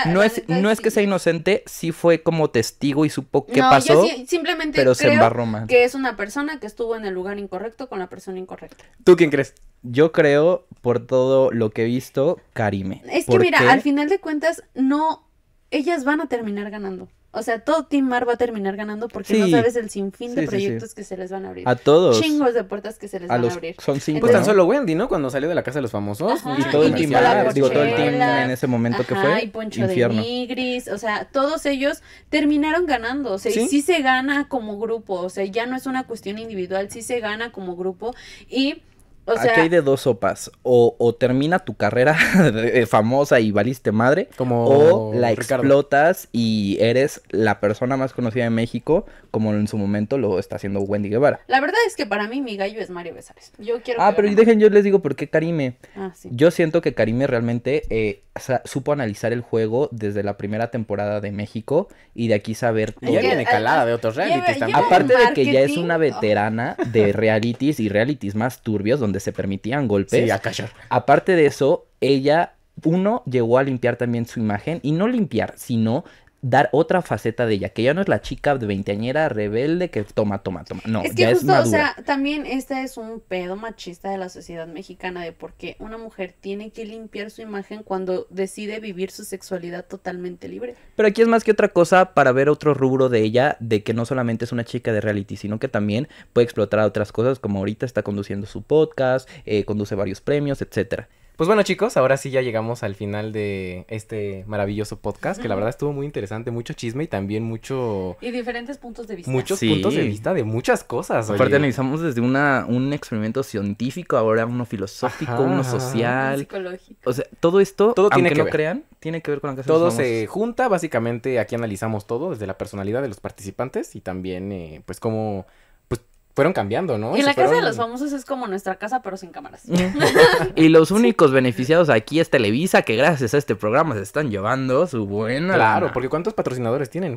no, es, no es que sea inocente, sí fue como testigo y supo qué pasó. simplemente pero se embarró que es una persona que estuvo en el lugar incorrecto con la persona incorrecta. ¿Tú quién crees? Yo creo, por todo lo que he visto, Karime. Es que mira, al final de cuentas, no, ellas van a terminar ganando. O sea, todo Team Mar va a terminar ganando porque no sabes el sinfín de proyectos que se les van a abrir. A todos. Chingos de puertas que se les van a abrir. Son cinco. pues tan solo Wendy, ¿no? Cuando salió de la casa de los famosos. y todo el Team digo, todo el team en ese momento que fue. Y Poncho de Nigris. O sea, todos ellos terminaron ganando. O sea, y sí se gana como grupo. O sea, ya no es una cuestión individual, sí se gana como grupo. Y Aquí hay de dos sopas. O, termina tu carrera eh, famosa y valiste madre. o la explotas y eres la persona más conocida de México, como en su momento lo está haciendo Wendy Guevara. La verdad es que para mí mi gallo es Mario Besares. Yo Ah, pero dejen, yo les digo por qué Karime. Ah, yo siento que Karime realmente eh, supo analizar el juego desde la primera temporada de México y de aquí saber todo. Ya viene calada de otros realities también. Aparte de que ya es una oh. veterana de realities y realities más turbios donde se permitían golpes. Sí, a Aparte de eso, ella, uno, llegó a limpiar también su imagen y no limpiar, sino dar otra faceta de ella, que ya no es la chica de veinteañera rebelde que toma, toma, toma. No, es que ya justo, es o sea, también este es un pedo machista de la sociedad mexicana de por qué una mujer tiene que limpiar su imagen cuando decide vivir su sexualidad totalmente libre. Pero aquí es más que otra cosa para ver otro rubro de ella, de que no solamente es una chica de reality, sino que también puede explotar otras cosas, como ahorita está conduciendo su podcast, eh, conduce varios premios, etcétera. Pues bueno, chicos, ahora sí ya llegamos al final de este maravilloso podcast, que la verdad estuvo muy interesante, mucho chisme y también mucho... Y diferentes puntos de vista. Muchos puntos de vista de muchas cosas. Aparte analizamos desde una, un experimento científico, ahora uno filosófico, uno social. psicológico. O sea, todo esto, aunque tiene que no ver. crean, tiene que ver con la que Todo se junta, básicamente aquí analizamos todo, desde la personalidad de los participantes y también eh, pues cómo fueron cambiando, ¿no? Y la casa de los famosos es como nuestra casa, pero sin cámaras. y los únicos beneficiados aquí es Televisa, que gracias a este programa se están llevando su buena. Claro, porque ¿cuántos patrocinadores tienen?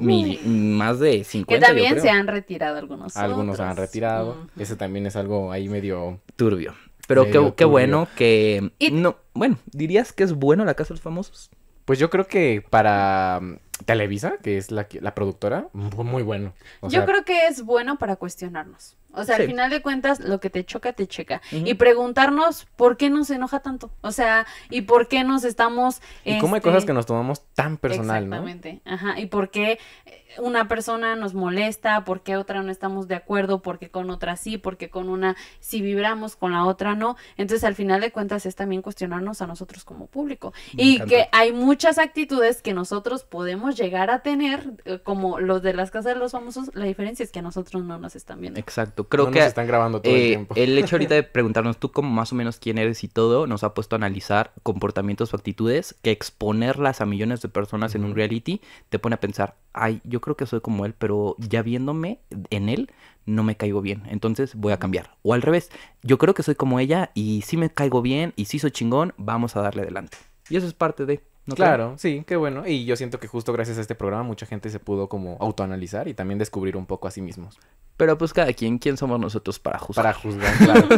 más de 50. Que también se han retirado algunos. Algunos se han retirado. Ese también es algo ahí medio turbio. Pero qué, bueno que. No, bueno, ¿dirías que es bueno la casa de los famosos? Pues yo creo que para mm, Televisa, que es la, productora, muy bueno. yo creo que es bueno para cuestionarnos. O sea, al final de cuentas, lo que te choca, te checa. Y preguntarnos por qué nos enoja tanto. O sea, y por qué nos estamos. Y cómo hay este cosas que nos tomamos tan personal, Exactamente. Ajá. Y por qué una persona nos molesta, por qué otra no estamos de acuerdo, porque con otra sí, porque con una sí vibramos, con la otra no. Entonces, al final de cuentas, es también cuestionarnos a nosotros como público. y que hay muchas actitudes que nosotros podemos llegar a tener, eh, como los de las casas de los famosos, la diferencia es que a nosotros no nos están viendo. Exacto, creo que... Nos están grabando todo el eh, tiempo. El hecho ahorita de preguntarnos tú como más o menos quién eres y todo, nos ha puesto a analizar comportamientos o actitudes que exponerlas a millones de personas en un reality te pone a pensar, ay, yo yo creo que soy como él, pero ya viéndome en él, no me caigo bien. Entonces voy a cambiar. O al revés, yo creo que soy como ella y si sí me caigo bien y si sí soy chingón, vamos a darle adelante. Y eso es parte de claro, sí, qué bueno. Y yo siento que justo gracias a este programa mucha gente se pudo como autoanalizar y también descubrir un poco a sí mismos. Pero pues cada quien, ¿quién somos nosotros para juzgar? Para juzgar, claro.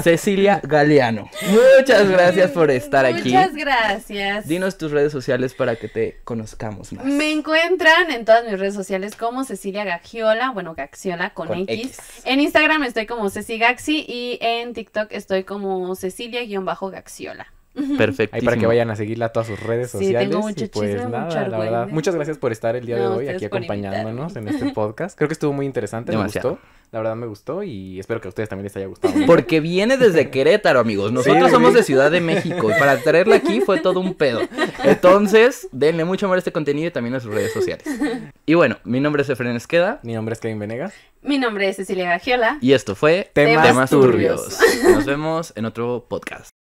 Cecilia Galeano, muchas gracias por estar aquí. Muchas gracias. Dinos tus redes sociales para que te conozcamos más. Me encuentran en todas mis redes sociales como Cecilia Gagiola, bueno, Gaxiola con, X. En Instagram estoy como Ceci Gaxi y en TikTok estoy como Cecilia-Gaxiola. Perfecto. Ahí para que vayan a seguirla a todas sus redes sociales. y pues nada, la verdad. Muchas gracias por estar el día de hoy aquí acompañándonos en este podcast. Creo que estuvo muy interesante, me gustó. La verdad me gustó y espero que a ustedes también les haya gustado. Porque viene desde Querétaro, amigos. Nosotros somos de Ciudad de México y para traerla aquí fue todo un pedo. Entonces, denle mucho amor a este contenido y también a sus redes sociales. Y bueno, mi nombre es Efren Esqueda. Mi nombre es Kevin Venegas. Mi nombre es Cecilia Gagiola. Y esto fue Temas, turbios. Nos vemos en otro podcast.